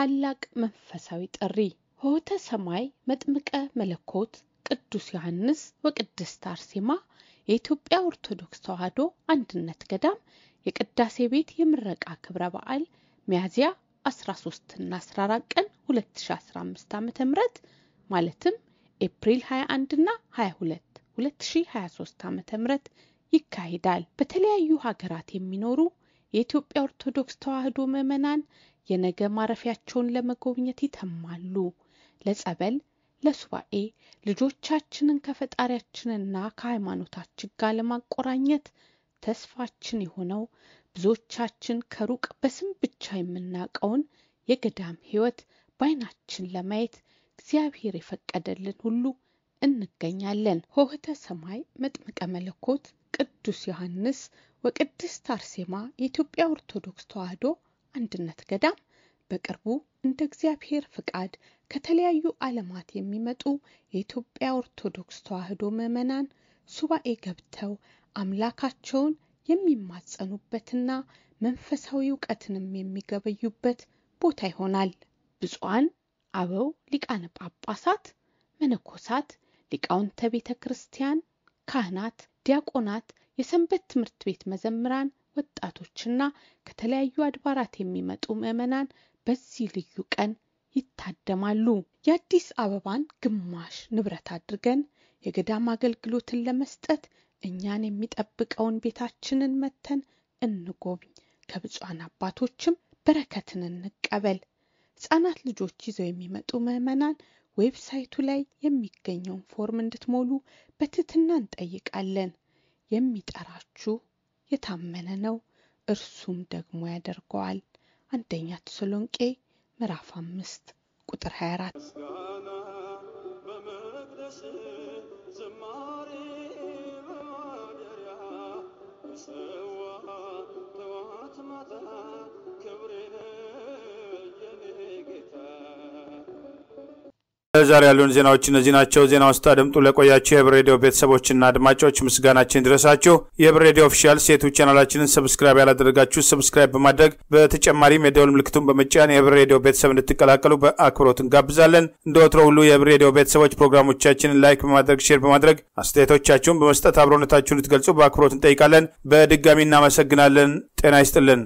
Speaker 3: ታላቅ መንፈሳዊ ጥሪ ሆተ ሰማይ መጥምቀ መለኮት ቅዱስ ዮሐንስ ወቅድስት አርሴማ የኢትዮጵያ ኦርቶዶክስ ተዋሕዶ አንድነት ገዳም የቅዳሴ ቤት የምረቃ ክብረ በዓል ሚያዝያ 13 እና 14 ቀን 2015 ዓ.ም ማለትም ኤፕሪል 21 እና 22 2023 ዓ.ም ይካሄዳል። በተለያዩ ሀገራት የሚኖሩ የኢትዮጵያ ኦርቶዶክስ ተዋሕዶ ምዕመናን የነገ ማረፊያቸውን ለመጎብኘት ይተማሉ። ለጸበል፣ ለሱባኤ ልጆቻችንን ከፈጣሪያችንና ከሃይማኖታችን ጋር ለማቆራኘት ተስፋችን የሆነው ብዙዎቻችን ከሩቅ በስም ብቻ የምናውቀውን የገዳም ሕይወት በዓይናችን ለማየት እግዚአብሔር የፈቀደልን ሁሉ እንገኛለን። ሆህተ ሰማይ መጥምቀ መለኮት ቅዱስ ዮሐንስ ወቅድስት አርሴማ የኢትዮጵያ ኦርቶዶክስ ተዋሕዶ አንድነት ገዳም በቅርቡ እንደ እግዚአብሔር ፍቃድ ከተለያዩ ዓለማት የሚመጡ የኢትዮጵያ ኦርቶዶክስ ተዋሕዶ ምዕመናን ሱባኤ ገብተው አምላካቸውን የሚማጸኑበትና መንፈሳዊ እውቀትንም የሚገበዩበት ቦታ ይሆናል። ብፁዓን አበው ሊቃነ ጳጳሳት፣ መነኮሳት፣ ሊቃውንተ ቤተ ክርስቲያን፣ ካህናት፣ ዲያቆናት፣ የሰንበት ትምህርት ቤት መዘምራን ወጣቶችና ከተለያዩ አድባራት የሚመጡ ምዕመናን በዚህ ልዩ ቀን ይታደማሉ። የአዲስ አበባን ግማሽ ንብረት አድርገን የገዳም አገልግሎትን ለመስጠት እኛን የሚጠብቀውን ቤታችንን መተን እንጎብኝ፣ ከብፁዓን አባቶችም በረከትን እንቀበል። ሕፃናት ልጆች ይዘው የሚመጡ ምዕመናን ዌብሳይቱ ላይ የሚገኘውን ፎርም እንድትሞሉ በትህትና እንጠይቃለን። የሚጠራችሁ የታመነ ነው፣ እርሱም ደግሞ ያደርገዋል። አንደኛ ተሰሎንቄ ምዕራፍ አምስት ቁጥር 24
Speaker 1: ዛሬ ያሉን ዜናዎች እነዚህ ናቸው። ዜናውን ስታደምጡ ለቆያችሁ የህብር ሬዲዮ ቤተሰቦችና አድማጮች ምስጋናችን ድረሳችሁ። የህብር ሬዲዮ ኦፊሻል ሴቱ ቻናላችንን ሰብስክራይብ ያላደረጋችሁ ሰብስክራይብ በማድረግ በተጨማሪም የደውል ምልክቱን በመጫን የህብር ሬዲዮ ቤተሰብ እንድትቀላቀሉ በአክብሮት እንጋብዛለን። እንደ ወትሮ ሁሉ የህብር ሬዲዮ ቤተሰቦች ፕሮግራሞቻችንን ላይክ በማድረግ ሼር በማድረግ አስተያየቶቻችሁን በመስጠት አብሮነታችሁን ልትገልጹ በአክብሮት እንጠይቃለን። በድጋሚ እናመሰግናለን። ጤና ይስጥልን።